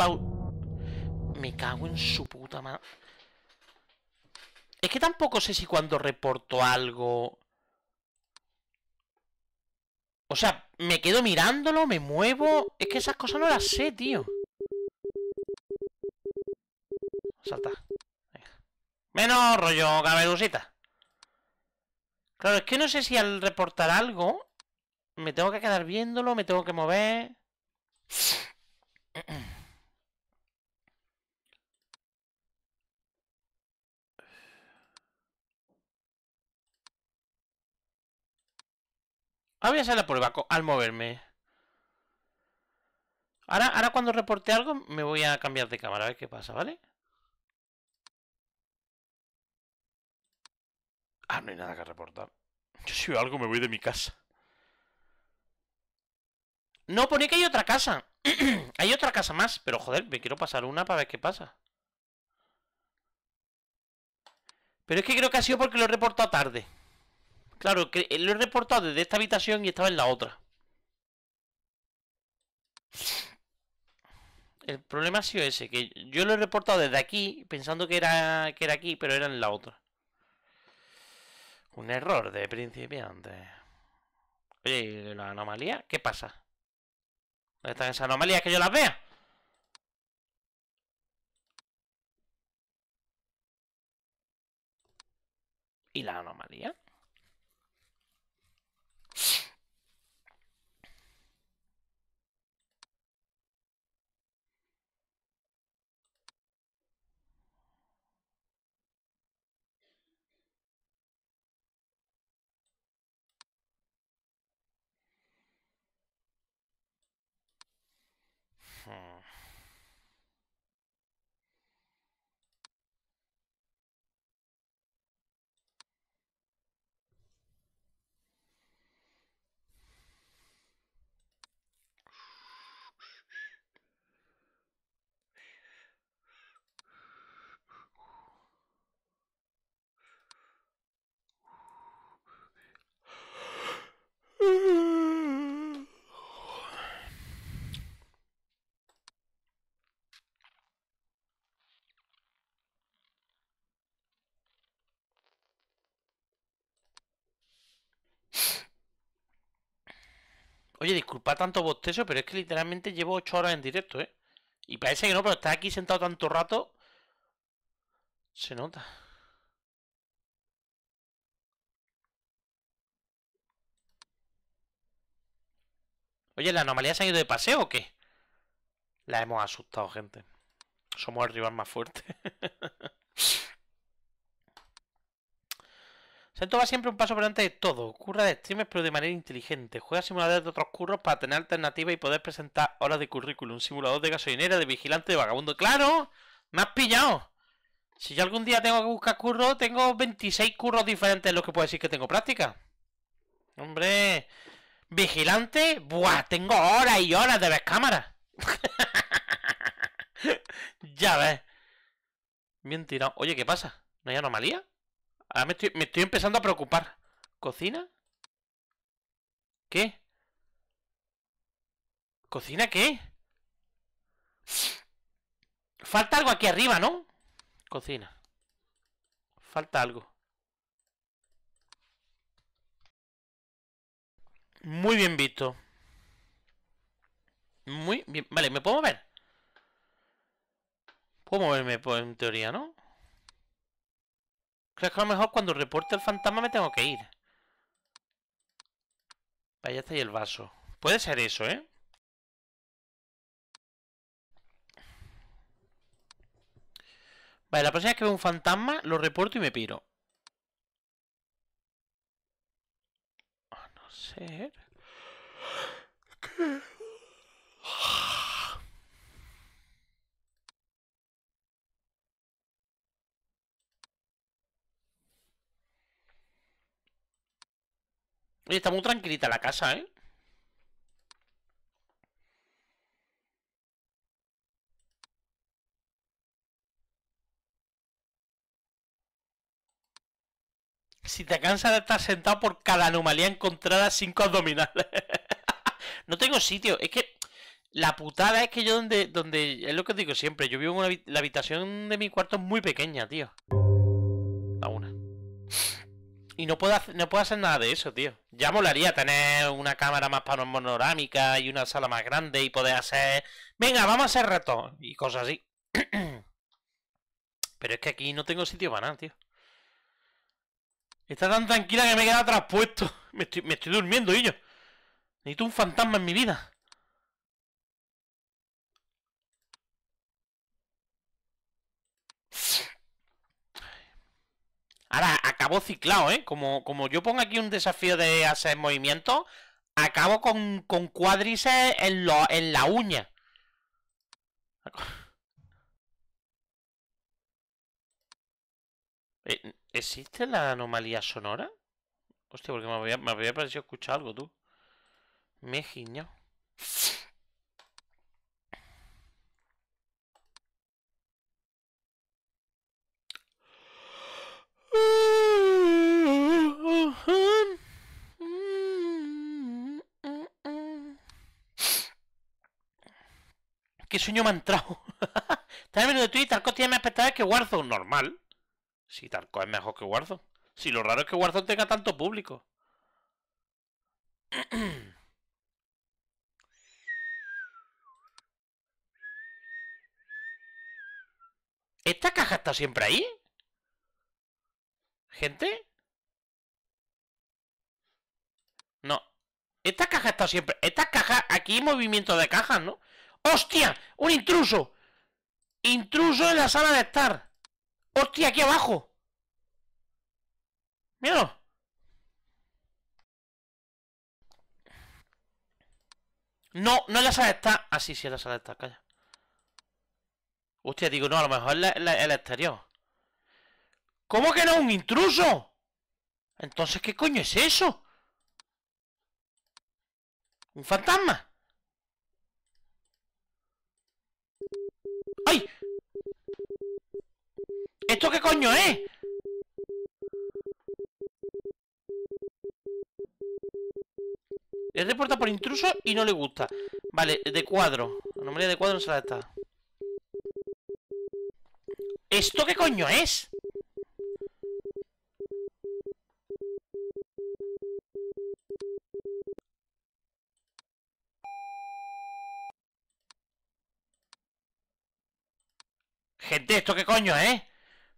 Me cago en su puta madre... Es que tampoco sé si cuando reporto algo... O sea, me quedo mirándolo, me muevo... Es que esas cosas no las sé, tío. Salta. Menos rollo cabedusita. Claro, es que no sé si al reportar algo... Me tengo que quedar viéndolo, me tengo que mover... [sniffs] Ah, voy a hacer la prueba al moverme. Ahora, ahora cuando reporte algo me voy a cambiar de cámara a ver qué pasa, ¿vale? Ah, no hay nada que reportar. Yo si veo algo me voy de mi casa. No, pone que hay otra casa. [clears throat] hay otra casa más, pero joder, me quiero pasar una para ver qué pasa. Pero es que creo que ha sido porque lo he reportado tarde. Claro, que eh, lo he reportado desde esta habitación y estaba en la otra. El problema ha sido ese, que yo lo he reportado desde aquí, pensando que era, que era aquí, pero era en la otra. Un error de principiante. Oye, la anomalía? ¿Qué pasa? ¿Dónde están esas anomalías que yo las vea? ¿Y la anomalía? Hmm. Oye, disculpa tanto bostezo, pero es que literalmente llevo 8 horas en directo, ¿eh? Y parece que no, pero estar aquí sentado tanto rato. Se nota. Oye, ¿la anomalía se ha ido de paseo o qué? La hemos asustado, gente. Somos el rival más fuerte. [laughs] todo va siempre un paso por delante de todo. Curra de streamers, pero de manera inteligente. Juega simuladores de otros curros para tener alternativas y poder presentar horas de currículum. Simulador de gasolinera, de vigilante, de vagabundo. ¡Claro! ¡Me has pillado! Si yo algún día tengo que buscar curro, tengo 26 curros diferentes en los que puedo decir que tengo práctica. ¡Hombre! ¿Vigilante? ¡Buah! Tengo horas y horas de ver cámara. [laughs] ya ves. Bien tirado. Oye, ¿qué pasa? ¿No hay anomalía? Ahora me estoy, empezando a preocupar. ¿Cocina? ¿Qué? ¿Cocina qué? Falta algo aquí arriba, ¿no? Cocina. Falta algo. Muy bien visto. Muy bien. Vale, ¿me puedo mover? Puedo moverme pues, en teoría, ¿no? Creo que a lo mejor cuando reporte el fantasma me tengo que ir. Vaya, ya está ahí el vaso. Puede ser eso, ¿eh? Vale, la próxima vez que veo un fantasma, lo reporto y me piro. A no ser... ¿Qué? Oye, está muy tranquilita la casa, ¿eh? Si te cansas de estar sentado por cada anomalía encontrada, cinco abdominales. [laughs] no tengo sitio. Es que la putada es que yo donde, donde... Es lo que digo siempre. Yo vivo en una... La habitación de mi cuarto es muy pequeña, tío. Y no puedo, hacer, no puedo hacer nada de eso, tío. Ya molaría tener una cámara más panorámica y una sala más grande y poder hacer... Venga, vamos a hacer reto. y cosas así. [clears throat] Pero es que aquí no tengo sitio para nada, tío. Está tan tranquila que me he quedado traspuesto. [laughs] Me estoy, me estoy durmiendo, ni Necesito un fantasma en mi vida. Ahora, acabo ciclado, ¿eh? Como, como yo pongo aquí un desafío de hacer movimiento, acabo con, con en, la uña. [laughs] Eh, ¿Existe la anomalía sonora? Hostia, porque me había, me había parecido escuchar algo, tú. Me he ¿Qué sueño me ha entrado? Estás menú de Twitter, Tarkov tiene más espectadores que Warzone. Normal. Si sí, es mejor que Warzone. Si lo raro es que Warzone tenga tanto público. [clears throat] ¿Esta caja está siempre ahí? ¿Gente? No. Esta caja está siempre... Esta caja... Aquí hay movimiento de cajas, ¿no? ¡Hostia! ¡Un intruso! ¡Intruso en la sala de estar! ¡Hostia, aquí abajo! ¡Míralo! No, no es la sala de estar. Ah, sí, es la sala de estar, calla. Hostia, digo, no, a lo mejor es el exterior. ¿Cómo que no? ¿Un intruso? Entonces, ¿qué coño es eso? ¿Un fantasma? ¡Ay! ¿Esto qué coño es? Es puerta por intruso y no le gusta. Vale, de cuadro. La Anomalía de cuadro no se la está. ¿Esto qué coño es? Gente, ¿esto qué coño Eh?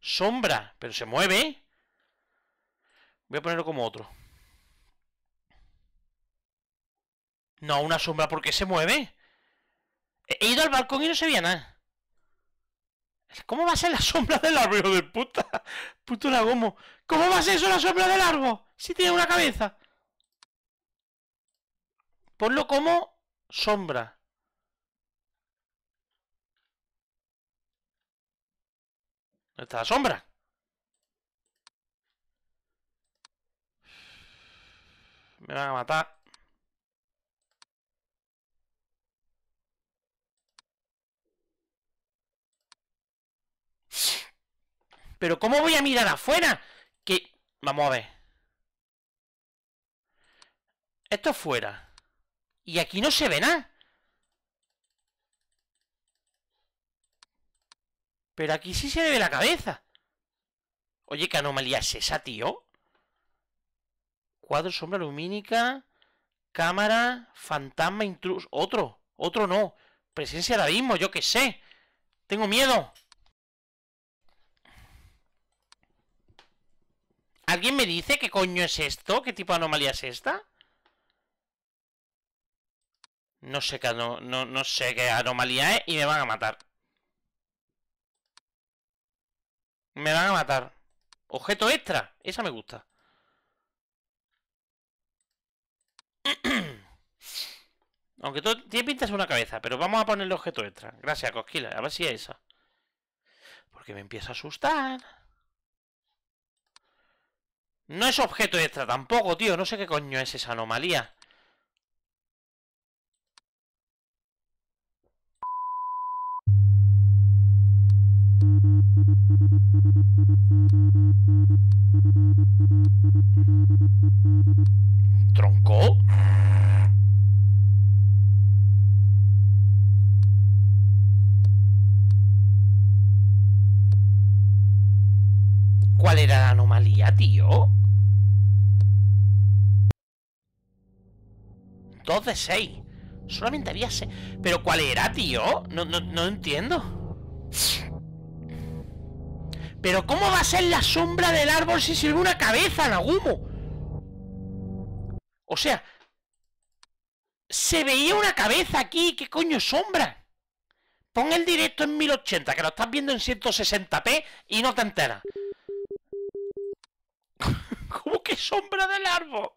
Sombra, pero se mueve. Voy a ponerlo como otro. No, una sombra, porque se mueve? He ido al balcón y no se veía nada. ¿Cómo va a ser la sombra del árbol, hijo de puta? [laughs] Puto lagomo. ¿Cómo va a ser eso la sombra del árbol? Si tiene una cabeza. Ponlo como sombra. ¿Dónde está la sombra? Me van a matar. Pero ¿cómo voy a mirar afuera? Que... Vamos a ver. Esto fuera. Y aquí no se ve nada. Pero aquí sí se ve la cabeza. Oye, ¿qué anomalía es esa, tío? Cuadro, sombra lumínica, cámara, fantasma, intruso. Otro, otro no. Presencia de abismo, yo qué sé. Tengo miedo. ¿Alguien me dice qué coño es esto? ¿Qué tipo de anomalía es esta? No sé qué, no, sé anomalía es y me van a matar. Me van a matar. Objeto extra. Esa me gusta. [clears throat] Aunque tú tiene pinta de una cabeza, pero vamos a ponerle objeto extra. Gracias, Cosquila. A ver si es esa. Porque me empieza a asustar. No es objeto extra tampoco, tío. No sé qué coño es esa anomalía. ¿Tronco? ¿Cuál era la anomalía, tío? Dos de seis. Solamente había seis. ¿Pero cuál era, tío? No, no, no entiendo. Pero ¿cómo va a ser la sombra del árbol si sirve una cabeza, Nagumo? O sea, se veía una cabeza aquí, ¿qué coño sombra? Pon el directo en 1080, que lo estás viendo en 160p y no te enteras. [laughs] ¿Cómo que sombra del árbol?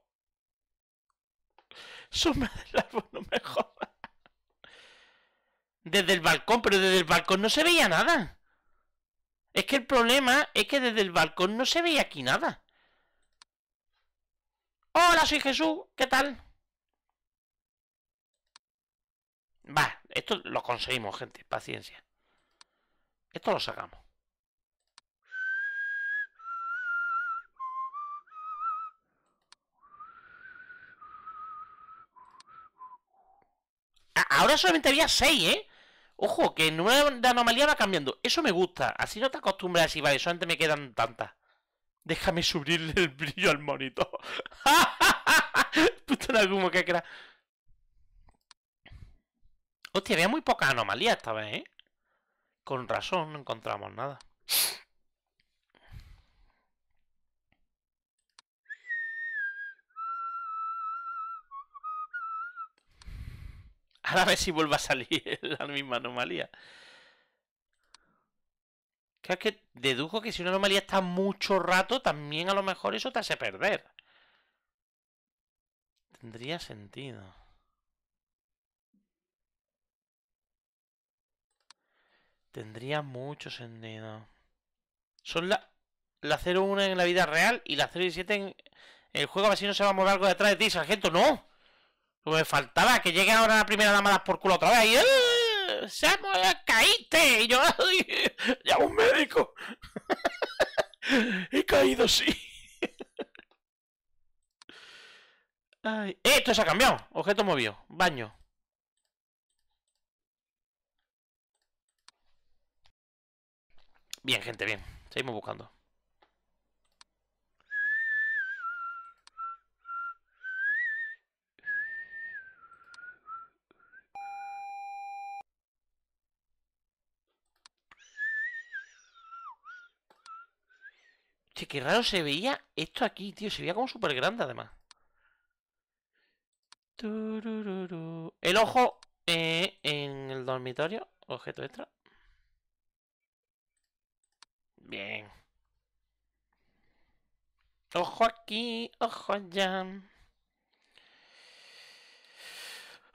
Sombra del árbol, no me jodas. Desde el balcón, pero desde el balcón no se veía nada. Es que el problema es que desde el balcón no se veía aquí nada. Hola, soy Jesús, ¿qué tal? Va, esto lo conseguimos, gente, paciencia. Esto lo sacamos. Ahora solamente había 6, ¿eh? Ojo, que nueva número de anomalía va cambiando. Eso me gusta. Así no te acostumbras y vale, solamente me quedan tantas. Déjame subirle [laughs] el brillo al monitor. Puta [laughs] la que queda. Hostia, había muy poca anomalía esta vez, ¿eh? Con razón no encontramos nada. a ver si vuelve a salir [laughs] la misma anomalía. Creo que dedujo que si una anomalía está mucho rato, también a lo mejor eso te hace perder. Tendría sentido. Tendría mucho sentido. Son la, la 01 en la vida real y la 017 en el juego. A ver si no se va a mover algo detrás de ti, sargento. ¡No! Lo pues me faltaba que llegue ahora la primera dama por culo otra vez. Y, ¡Eh! ¡Samuel, caíste! Y yo, ya un médico! [laughs] He caído, sí. esto se ha cambiado. Objeto movido. Baño. Bien, gente, bien. Seguimos buscando. qué raro se veía esto aquí, tío. Se veía como súper grande, además. El ojo eh, en el dormitorio. Objeto extra. Bien. Ojo aquí, ojo allá.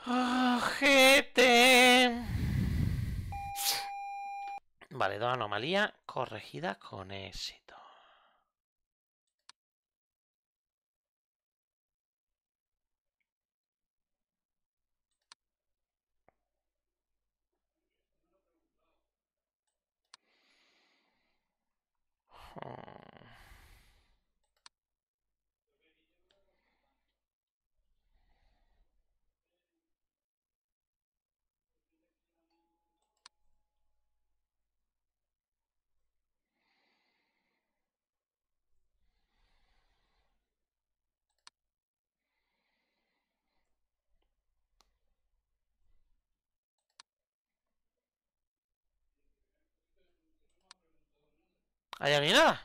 Ojete. Vale, dos anomalías corregidas con éxito. Oh. ¿Hay alguien nada.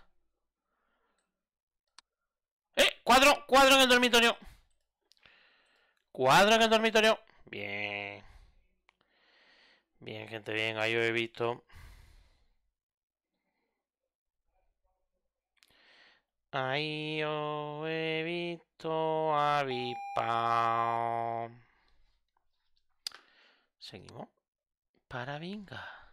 ¡Eh! Cuadro, cuadro en el dormitorio. Cuadro en el dormitorio. Bien. Bien, gente, bien. Ahí lo he visto. Ahí os he visto Seguimos. Para vinga.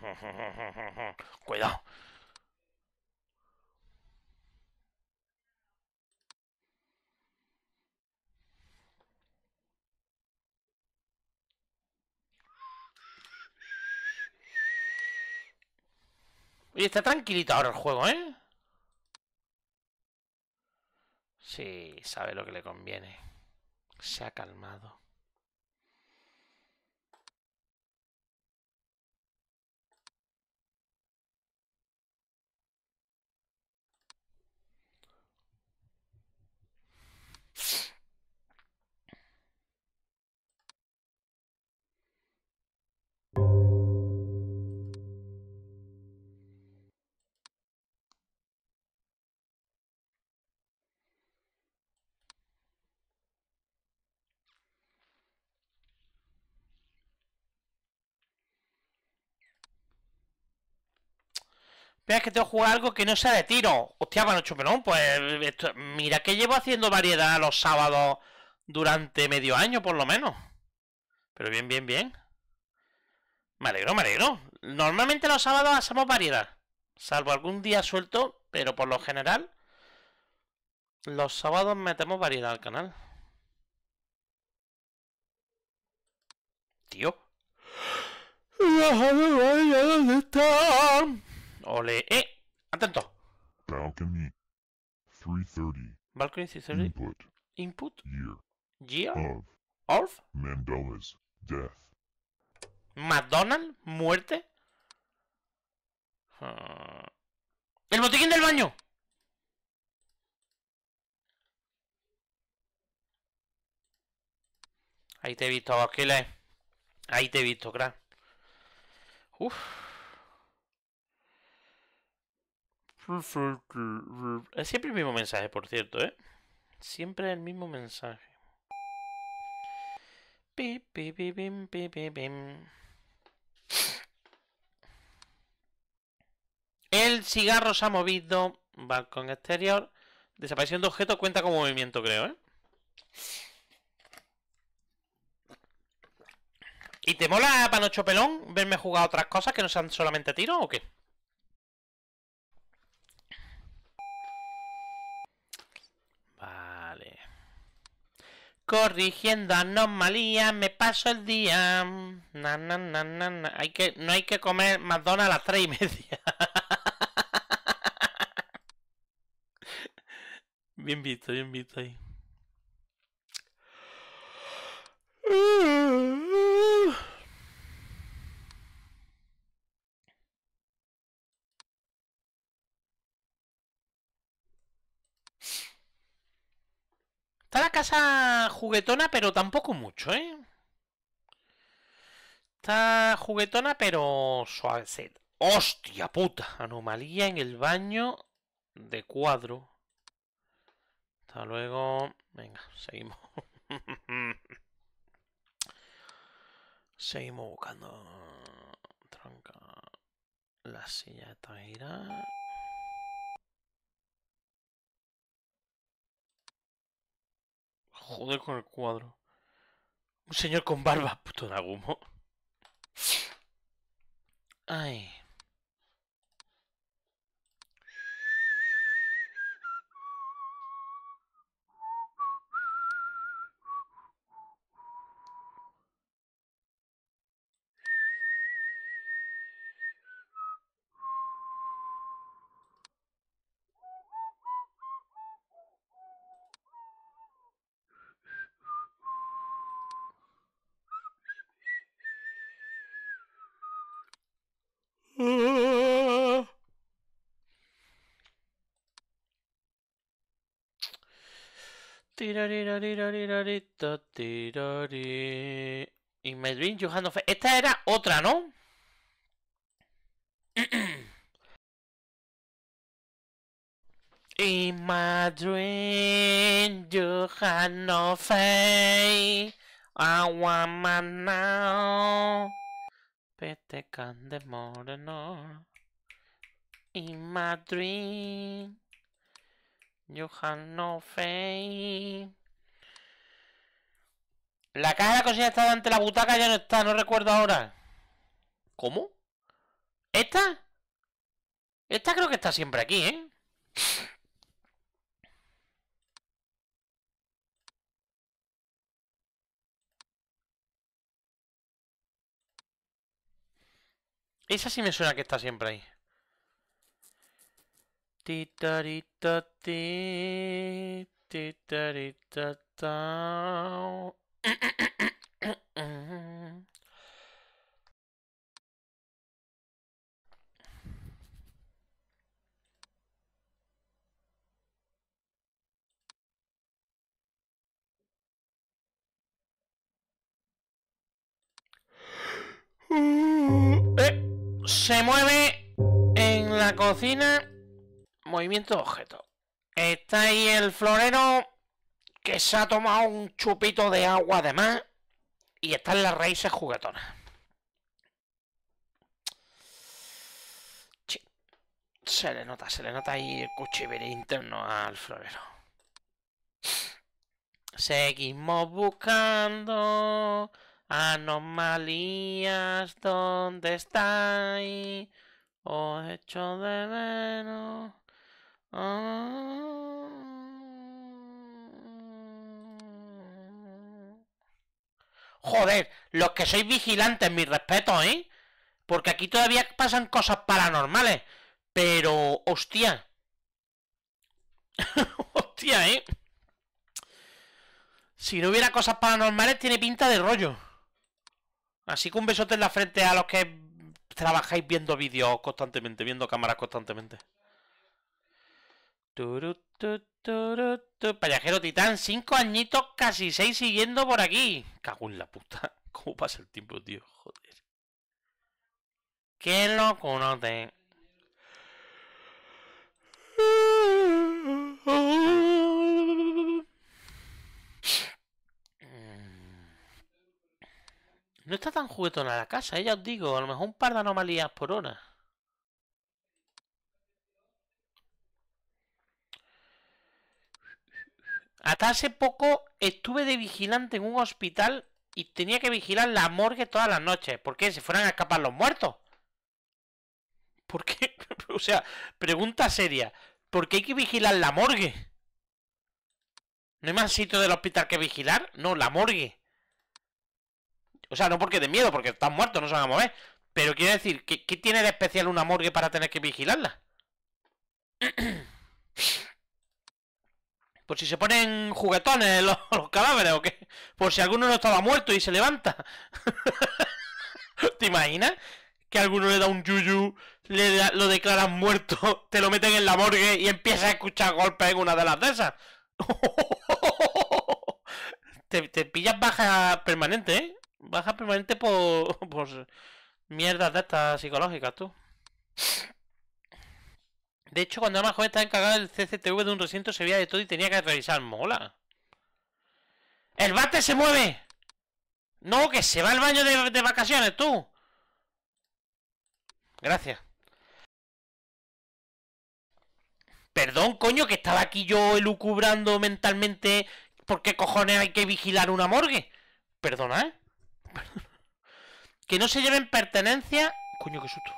[laughs] Cuidado. Oye, está tranquilito ahora el juego, ¿eh? Sí, sabe lo que le conviene. Se ha calmado. thank [sighs] you [sighs] Pero que tengo que jugar algo que no sea de tiro. Hostia, bueno, chupelón, pues mira que llevo haciendo variedad los sábados durante medio año, por lo menos. Pero bien, bien, bien. Me alegro, me alegro. Normalmente los sábados hacemos variedad. Salvo algún día suelto, pero por lo general... Los sábados metemos variedad al canal. Tío. ¿Dónde está? Ole. ¡Eh! ¡Atento! Balcony 330. Balcony 330. Input. Input. Year. Year. Of. Of. Mandela's death. McDonald, muerte. Ah. ¡El botiquín del baño! Ahí te he visto, Aquiles. Ahí te he visto, crack. Uf. Es siempre el mismo mensaje, por cierto, ¿eh? Siempre el mismo mensaje. El cigarro se ha movido. Balcón exterior. Desaparición de objeto cuenta con movimiento, creo, ¿eh? ¿Y te mola, Panocho Pelón, verme jugar otras cosas que no sean solamente tiro o qué? corrigiendo anomalías me paso el día. Hay que, no hay que comer McDonald's a las tres y media. [laughs] bien visto, bien visto ahí. Uh. casa juguetona, pero tampoco mucho, ¿eh? Está juguetona, pero suave. ¡Hostia puta! Anomalía en el baño de cuadro. Hasta luego. Venga, seguimos. [laughs] seguimos buscando. Tranca. La silla de Joder con el cuadro. Un señor con barba, puto Nagumo. Ay. Y no fe Esta era otra, ¿no? [clears throat] Y Madrid, now. Pete can de Moreno. Y Madrid. You no La caja de la cocina está delante la butaca, ya no está, no recuerdo ahora. ¿Cómo? ¿Esta? Esta creo que está siempre aquí, ¿eh? Esa sí me suena que está siempre ahí. Titarita-ti, titarita ta eh, se mueve en la cocina movimiento de objeto. Está ahí el florero que se ha tomado un chupito de agua además y está en las raíces juguetonas. Se le nota, se le nota ahí el cuchivere interno al florero. Seguimos buscando anomalías. ¿Dónde estáis? Os echo de menos. Ah. Joder, los que sois vigilantes, mi respeto, ¿eh? Porque aquí todavía pasan cosas paranormales. Pero, hostia. [laughs] hostia, ¿eh? Si no hubiera cosas paranormales, tiene pinta de rollo. Así que un besote en la frente a los que trabajáis viendo vídeos constantemente, viendo cámaras constantemente. Payajero Titán, cinco añitos, casi seis siguiendo por aquí. Cago la puta. [laughs] ¿Cómo pasa el tiempo, tío? Joder. loco no te? Mm. No está tan juguetona la casa, eh, ya os digo, a lo mejor un par de anomalías por hora. Hasta hace poco estuve de vigilante en un hospital y tenía que vigilar la morgue todas las noches. ¿Por qué? ¿Se fueran a escapar los muertos? ¿Por qué? [laughs] o sea, pregunta seria. ¿Por qué hay que vigilar la morgue? ¿No hay más sitio del hospital que vigilar? No, la morgue. O sea, no porque de miedo, porque están muertos, no se van a mover. Pero quiero decir, ¿qué, qué tiene de especial una morgue para tener que vigilarla? [clears throat] Por si se ponen juguetones [laughs] los, cadáveres o qué. Por si alguno no estaba muerto y se levanta. [laughs] ¿Te imaginas? Que alguno le da un yuyu, le lo declaran muerto, te lo meten en la morgue y empiezas a escuchar golpes en una de las de esas. [laughs] te, pillas baja permanente, ¿eh? Baja permanente por, por mierdas de estas psicológicas, tú. De hecho, cuando era más joven estaba encargado del CCTV de un recinto, se veía de todo y tenía que revisar. Mola. ¡El bate se mueve! No, que se va al baño de, vacaciones, tú. Gracias. Perdón, coño, que estaba aquí yo elucubrando mentalmente por qué cojones hay que vigilar una morgue. Perdona, ¿eh? [laughs] que no se lleven pertenencia... Coño, qué susto.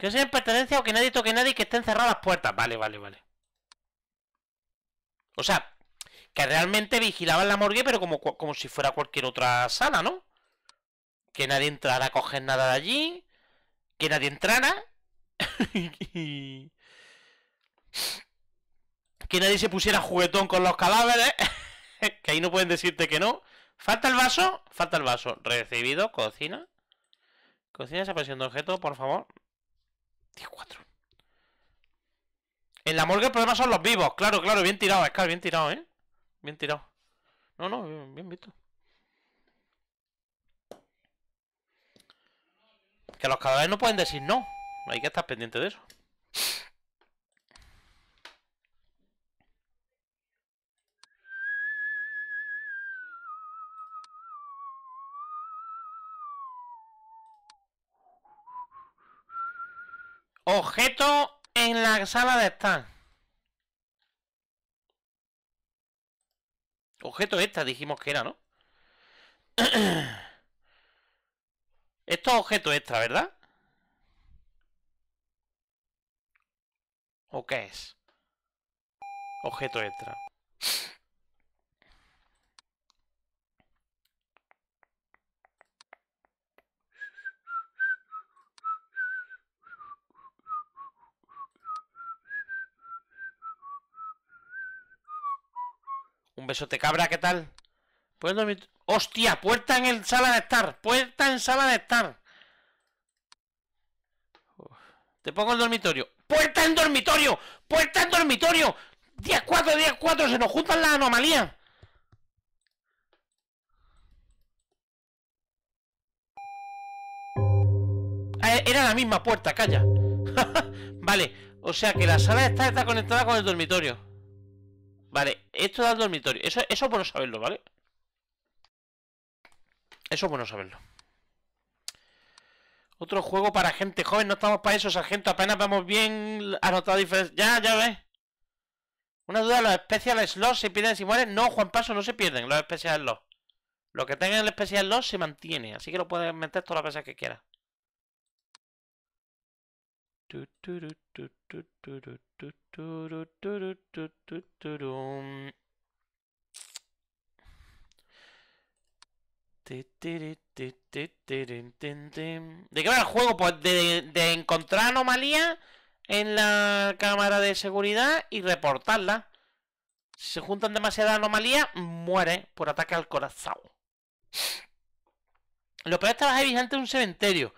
Que no pertenencia o que nadie toque nadie y que estén cerradas las puertas. Vale, vale, vale. O sea, que realmente vigilaban la morgue, pero como, como si fuera cualquier otra sala, ¿no? Que nadie entrara a coger nada de allí. Que nadie entrara. [laughs] que nadie se pusiera juguetón con los cadáveres. [laughs] que ahí no pueden decirte que no. Falta el vaso. Falta el vaso. Recibido, cocina. Cocina se de objeto, por favor. 4 En la morgue el problema son los vivos. Claro, claro, bien tirado, Scar, bien tirado, ¿eh? Bien tirado. No, no, bien, bien visto. Que los cadáveres no pueden decir no. Hay que estar pendiente de eso. Objeto en la sala de stand. Objeto extra, dijimos que era, ¿no? [clears throat] Esto es objeto extra, ¿verdad? ¿O qué es? Objeto extra. Un te cabra, ¿qué tal? ¿Puedo dormir? ¡Hostia! Puerta en el sala de estar. Puerta en sala de estar. Te pongo el dormitorio. ¡Puerta en dormitorio! ¡Puerta en dormitorio! ¡Día 4 días 4 se nos juntan las anomalías. Eh, era la misma puerta, calla. [laughs] vale, o sea que la sala de estar está conectada con el dormitorio. Vale, esto da dormitorio. Eso, eso es bueno saberlo, ¿vale? Eso es bueno saberlo. Otro juego para gente joven. No estamos para eso, sargento. Apenas vamos bien anotado diferencia. Ya, ya ves. Una duda, los especial slots se pierden si mueren. No, Juan Paso, no se pierden los especial slots. Lo que tengan el especial slot se mantiene. Así que lo puedes meter todas las veces que quieras. ¿De qué va el juego? Pues de, encontrar anomalías en la cámara de seguridad y reportarla. Si se juntan demasiadas anomalías, muere por ataque al corazón. Lo peor es trabajar en un cementerio.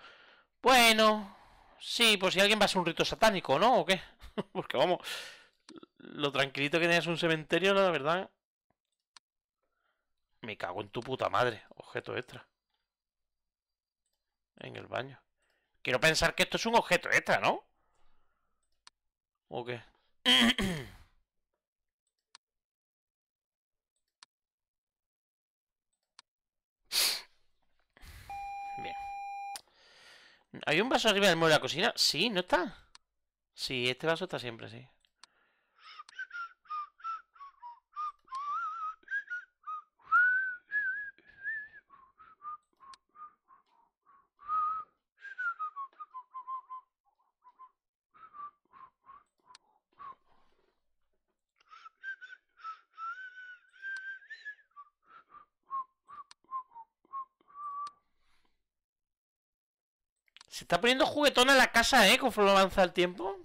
Bueno, Sí, por si alguien va a hacer un rito satánico, ¿no? ¿O qué? [laughs] Porque vamos, lo tranquilito que tienes un cementerio, la verdad. Me cago en tu puta madre. Objeto extra. En el baño. Quiero pensar que esto es un objeto extra, ¿no? ¿O qué? [clears throat] ¿Hay un vaso arriba del mueble de la cocina? Sí, ¿no está? Sí, este vaso está siempre, sí. Se está poniendo en la casa, ¿eh? Conforme avanza el tiempo.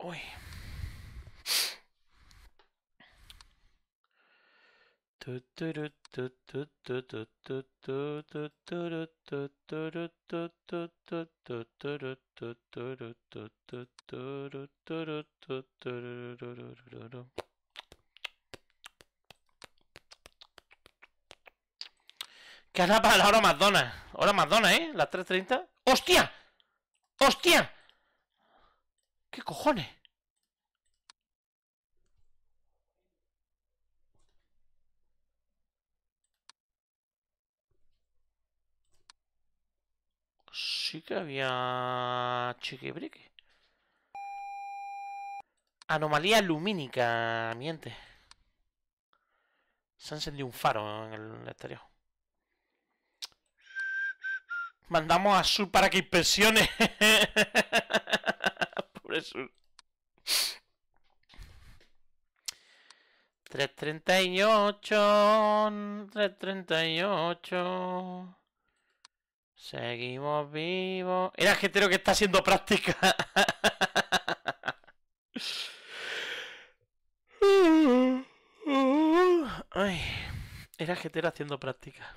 Uy. Que ahora para la hora madonna Hora McDonald's, ¿eh? Las 3.30. ¡Hostia! ¡Hostia! ¿Qué cojones? Sí que había... Chiquibrique. Anomalía lumínica, miente. Se ha encendido un faro en el exterior. Mandamos a Sur para que inspeccione. por eso 338, 338. Seguimos vivos. Era Getero que está haciendo práctica. [laughs] Ay, era Getero haciendo práctica.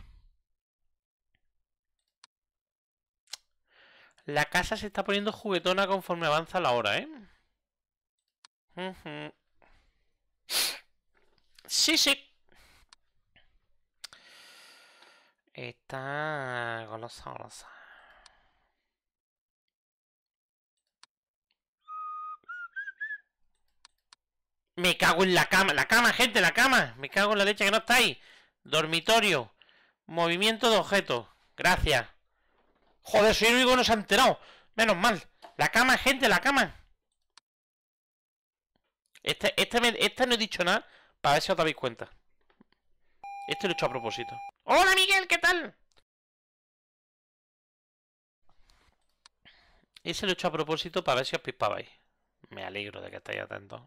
La casa se está poniendo juguetona conforme avanza la hora, ¿eh? Sí, sí. Está golosa, golosa. Me cago en la cama. La cama, gente, la cama. Me cago en la leche que no está ahí. Dormitorio. Movimiento de objetos. Gracias. Joder, soy el único que no se ha enterado. Menos mal. La cama, gente, la cama. Este, este, este, no he dicho nada para ver si os dais cuenta. Este lo he hecho a propósito. ¡Hola, Miguel! ¿Qué tal? Ese lo he hecho a propósito para ver si os pispabais. Me alegro de que estéis atentos.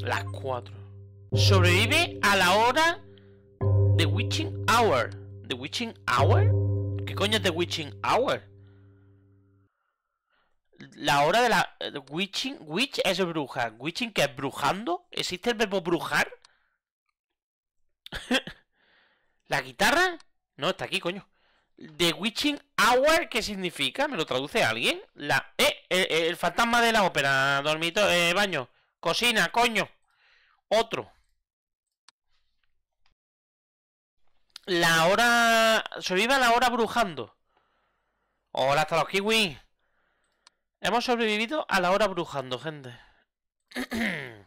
Las cuatro Sobrevive a la hora de Witching Hour. ¿De Witching Hour? ¿Qué coño es de Witching Hour? La hora de la... Eh, witching... Witch es bruja. ¿Witching que es brujando? ¿Existe el verbo brujar? [laughs] ¿La guitarra? No, está aquí, coño. The Witching Hour, ¿qué significa? ¿Me lo traduce alguien? La... ¡Eh! eh, eh el, fantasma de la ópera, dormito, eh, baño, cocina, coño. Otro. La hora... a la hora brujando. Hola, hasta los Kiwi. Hemos sobrevivido a la hora brujando, gente. [clears throat]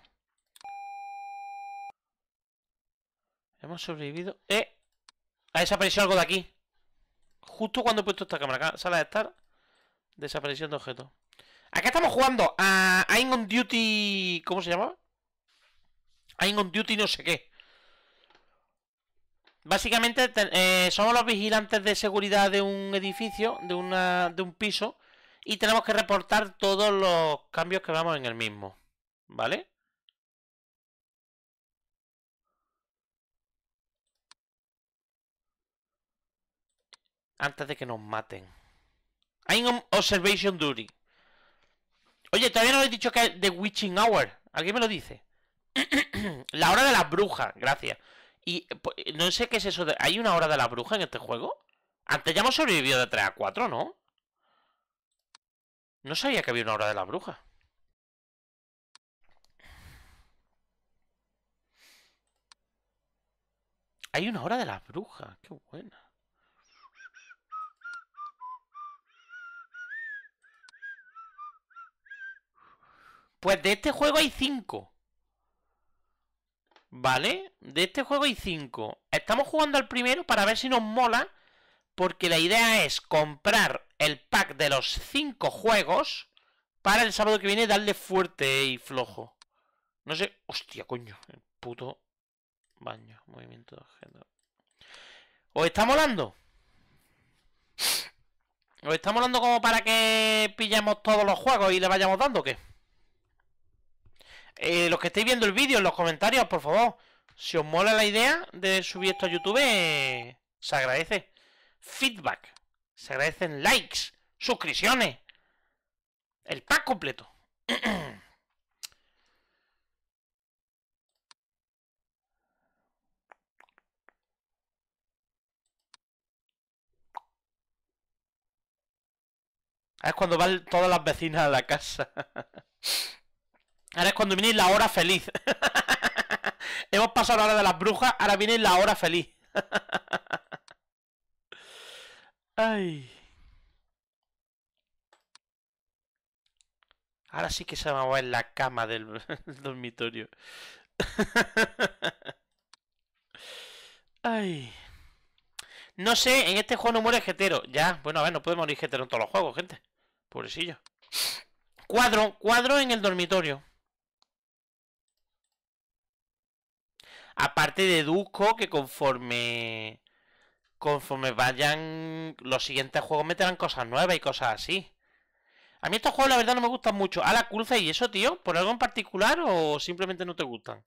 Hemos sobrevivido. ¡Eh! Ha desaparecido algo de aquí. Justo cuando he puesto esta cámara. sala de estar. Desaparición de objetos. Acá estamos jugando a I'm on Duty. ¿Cómo se llama? I'm on Duty no sé qué. Básicamente eh, somos los vigilantes de seguridad de un edificio, de, una, de un piso, y tenemos que reportar todos los cambios que vamos en el mismo. ¿Vale? antes de que nos maten. Hay un observation duty. Oye, todavía no he dicho que es The Witching Hour. ¿Alguien me lo dice? [clears throat] la hora de las brujas, gracias. Y no sé qué es eso. ¿Hay una hora de las brujas en este juego? Antes ya hemos sobrevivido de 3 a 4, ¿no? No sabía que había una hora de las brujas. Hay una hora de las brujas, qué buena. Pues de este juego hay 5. ¿Vale? De este juego hay 5. Estamos jugando al primero para ver si nos mola. Porque la idea es comprar el pack de los 5 juegos para el sábado que viene darle fuerte y flojo. No sé... Hostia, coño. El puto baño. Movimiento de agenda ¿Os está molando? ¿Os está molando como para que pillemos todos los juegos y le vayamos dando o qué? Eh, los que estáis viendo el vídeo, en los comentarios, por favor, si os mola la idea de subir esto a YouTube, se agradece feedback, se agradecen likes, suscripciones, el pack completo. [clears throat] Ah, es cuando van todas las vecinas a la casa. [laughs] Ahora es cuando viene la hora feliz. [laughs] Hemos pasado la hora de las brujas, ahora viene la hora feliz. [laughs] Ay. Ahora sí que se me va en la cama del [laughs] dormitorio. Ay. No sé, en este juego no muere jetero. Ya, bueno, a ver, no puede morir jetero en todos los juegos, gente. Pobrecillo. Cuadro, cuadro en el dormitorio. Aparte deduzco que conforme conforme vayan los siguientes juegos meterán cosas nuevas y cosas así. A mí estos juegos la verdad no me gustan mucho. ¿A la Cruz y eso, tío? ¿Por algo en particular o simplemente no te gustan?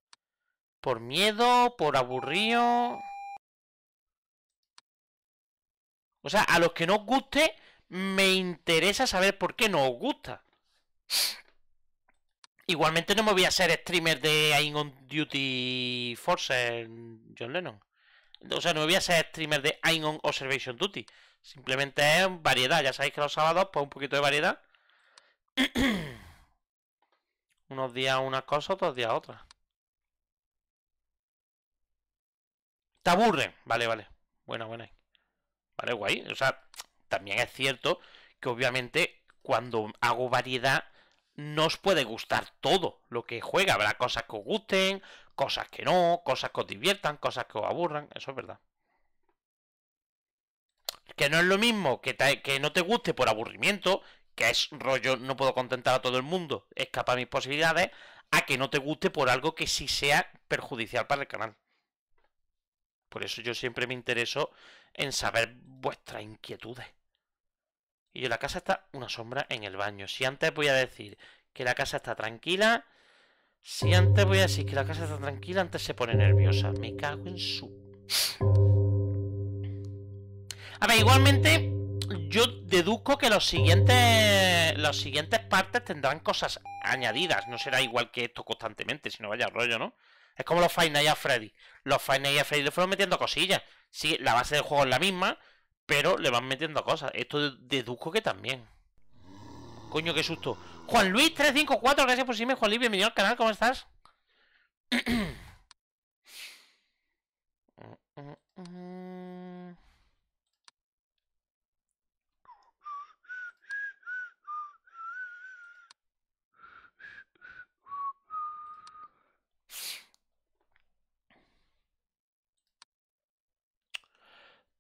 ¿Por miedo? ¿Por aburrido? O sea, a los que no os guste, me interesa saber por qué no os gusta. Igualmente no me voy a ser streamer de I'm on Duty Force, John Lennon. O sea, no me voy a ser streamer de I'm on Observation Duty. Simplemente es variedad. Ya sabéis que los sábados, pues un poquito de variedad. [clears throat] Unos días unas cosas, otros días otra Te aburren. Vale, vale. Buena, buena. Vale, guay. O sea, también es cierto que obviamente cuando hago variedad no os puede gustar todo lo que juega. Habrá cosas que os gusten, cosas que no, cosas que os diviertan, cosas que os aburran. Eso es verdad. Que no es lo mismo que, que no te guste por aburrimiento, que es rollo no puedo contentar a todo el mundo, escapa mis posibilidades, a que no te guste por algo que sí sea perjudicial para el canal. Por eso yo siempre me intereso en saber vuestras inquietudes. Y yo, la casa está una sombra en el baño. Si antes voy a decir que la casa está tranquila, si antes voy a decir que la casa está tranquila, antes se pone nerviosa. Me cago en su... A ver, igualmente, yo deduzco que los siguientes, los siguientes partes tendrán cosas añadidas. No será igual que esto constantemente, si no vaya rollo, ¿no? Es como los final Fantasy Freddy. Los Final y Freddy le fueron metiendo cosillas. Si la base del juego es la misma, pero le van metiendo a cosas. Esto deduzco que también. Coño, qué susto. Juan Luis 354, gracias por seguirme, Juan Luis. Bienvenido al canal, ¿cómo estás?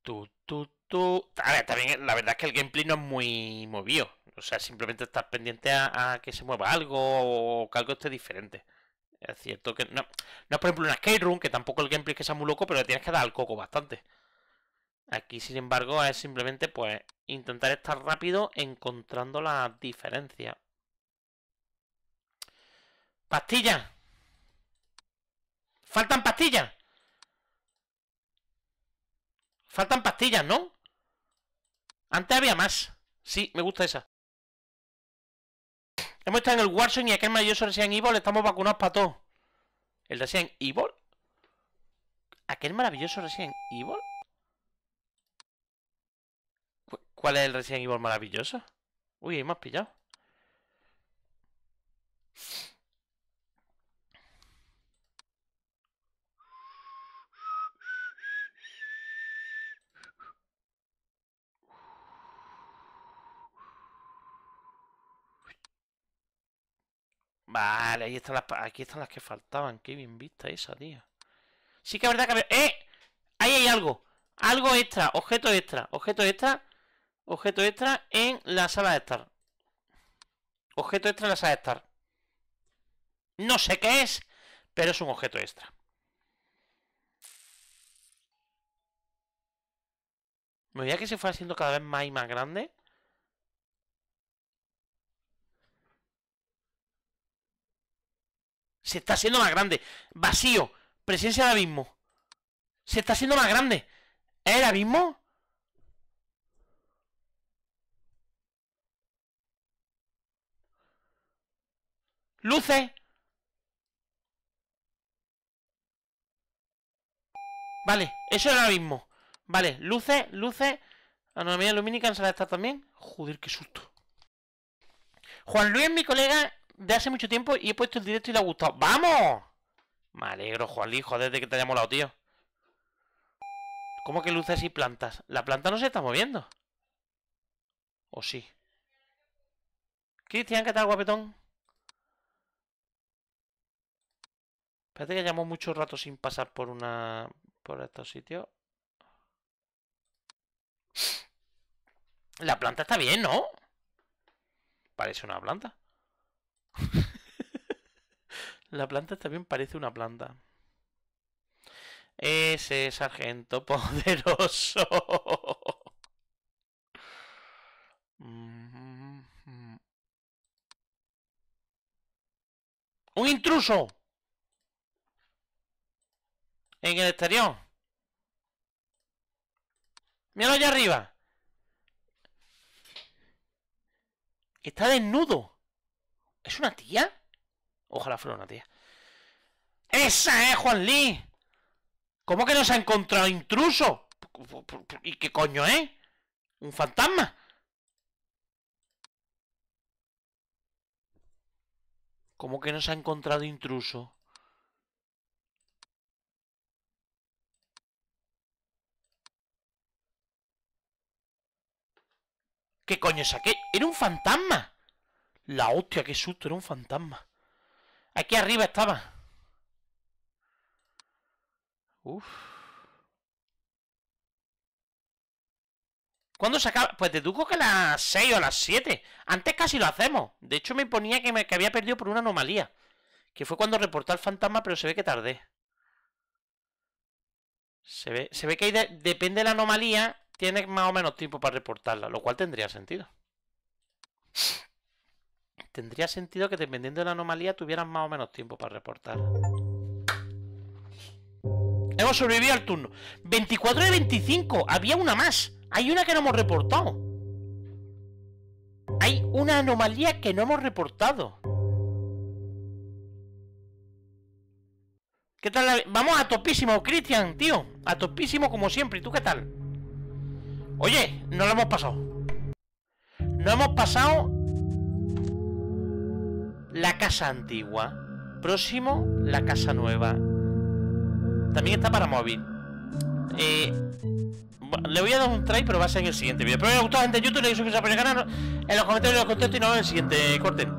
tu, tu, tú. también la verdad es que el gameplay no es muy movido. O sea, simplemente estás pendiente a, que se mueva algo o que algo esté diferente. Es cierto que no. No es por ejemplo una skate room, que tampoco el gameplay que sea muy loco, pero le tienes que dar al coco bastante. Aquí, sin embargo, es simplemente pues intentar estar rápido encontrando la diferencia pastillas! Faltan pastillas, ¿no? Antes había más. Sí, me gusta esa. Hemos estado en el Warzone y aquel maravilloso Resident Evil estamos vacunados para todo. ¿El Resident Evil? ¿Aquel maravilloso Resident Evil? ¿Cuál es el Resident Evil maravilloso? Uy, ahí me pillado. Vale, ahí están aquí están las que faltaban. Qué bien vista esa, tío. Sí que verdad que... ¡Eh! Ahí hay algo. Algo extra. Objeto extra. Objeto extra. Objeto extra en la sala de estar. Objeto extra en la sala de estar. No sé qué es, pero es un objeto extra. Me voy que se fue haciendo cada vez más y más grande. Se está haciendo más grande. Vacío. Presencia de abismo. Se está haciendo más grande. ¿Es el abismo? Luces. Vale, eso es el abismo. Vale, luces, luces. Anomalía lumínica en está también. Joder, qué susto. Juan Luis, mi colega, de hace mucho tiempo y he puesto el directo y le ha gustado. ¡Vamos! Me alegro, Juan joder, desde que te haya molado, tío. ¿Cómo que luces y plantas? La planta no se está moviendo. ¿O sí? Cristian, ¿qué tal, guapetón? Espérate que llevamos mucho rato sin pasar por una... Por estos sitios. La planta está bien, ¿no? Parece una planta. [laughs] la planta también parece una planta. Ese sargento [laughs] poderoso. Mm-hmm. ¡Un intruso! En el exterior. Míralo allá arriba. Está desnudo. ¿Es una tía? Ojalá fuera una tía. ¡Esa es, Juan Lee! ¿Cómo que no se ha encontrado intruso? ¿Y qué coño es? Eh? ¿Un fantasma? ¿Cómo que no se ha encontrado intruso? ¿Qué coño es aquel? ¡Era un fantasma! La hostia, qué susto, era un fantasma. Aquí arriba estaba. Uf. ¿Cuándo se acaba? Pues deduzco que a las 6 o a las 7. Antes casi lo hacemos. De hecho, me ponía que, me, había perdido por una anomalía. Que fue cuando reporté al fantasma, pero se ve que tardé. Se ve, que depende de la anomalía, tiene más o menos tiempo para reportarla, lo cual tendría sentido tendría sentido que dependiendo de la anomalía tuvieran más o menos tiempo para reportar. Hemos sobrevivido al turno. 24 de 25. Había una más. Hay una que no hemos reportado. Hay una anomalía que no hemos reportado. ¿Qué tal? La... Vamos a topísimo, Cristian, tío. A topísimo como siempre. ¿Y tú qué tal? Oye, no lo hemos pasado. No hemos pasado la casa antigua. Próximo, la casa nueva. También está para móvil. Eh, le voy a dar un try, pero va a ser en el siguiente vídeo. Pero que os gustado, gente. YouTube, le suscribáis al canal. En los comentarios los contestos y nos vemos en el siguiente. Corten.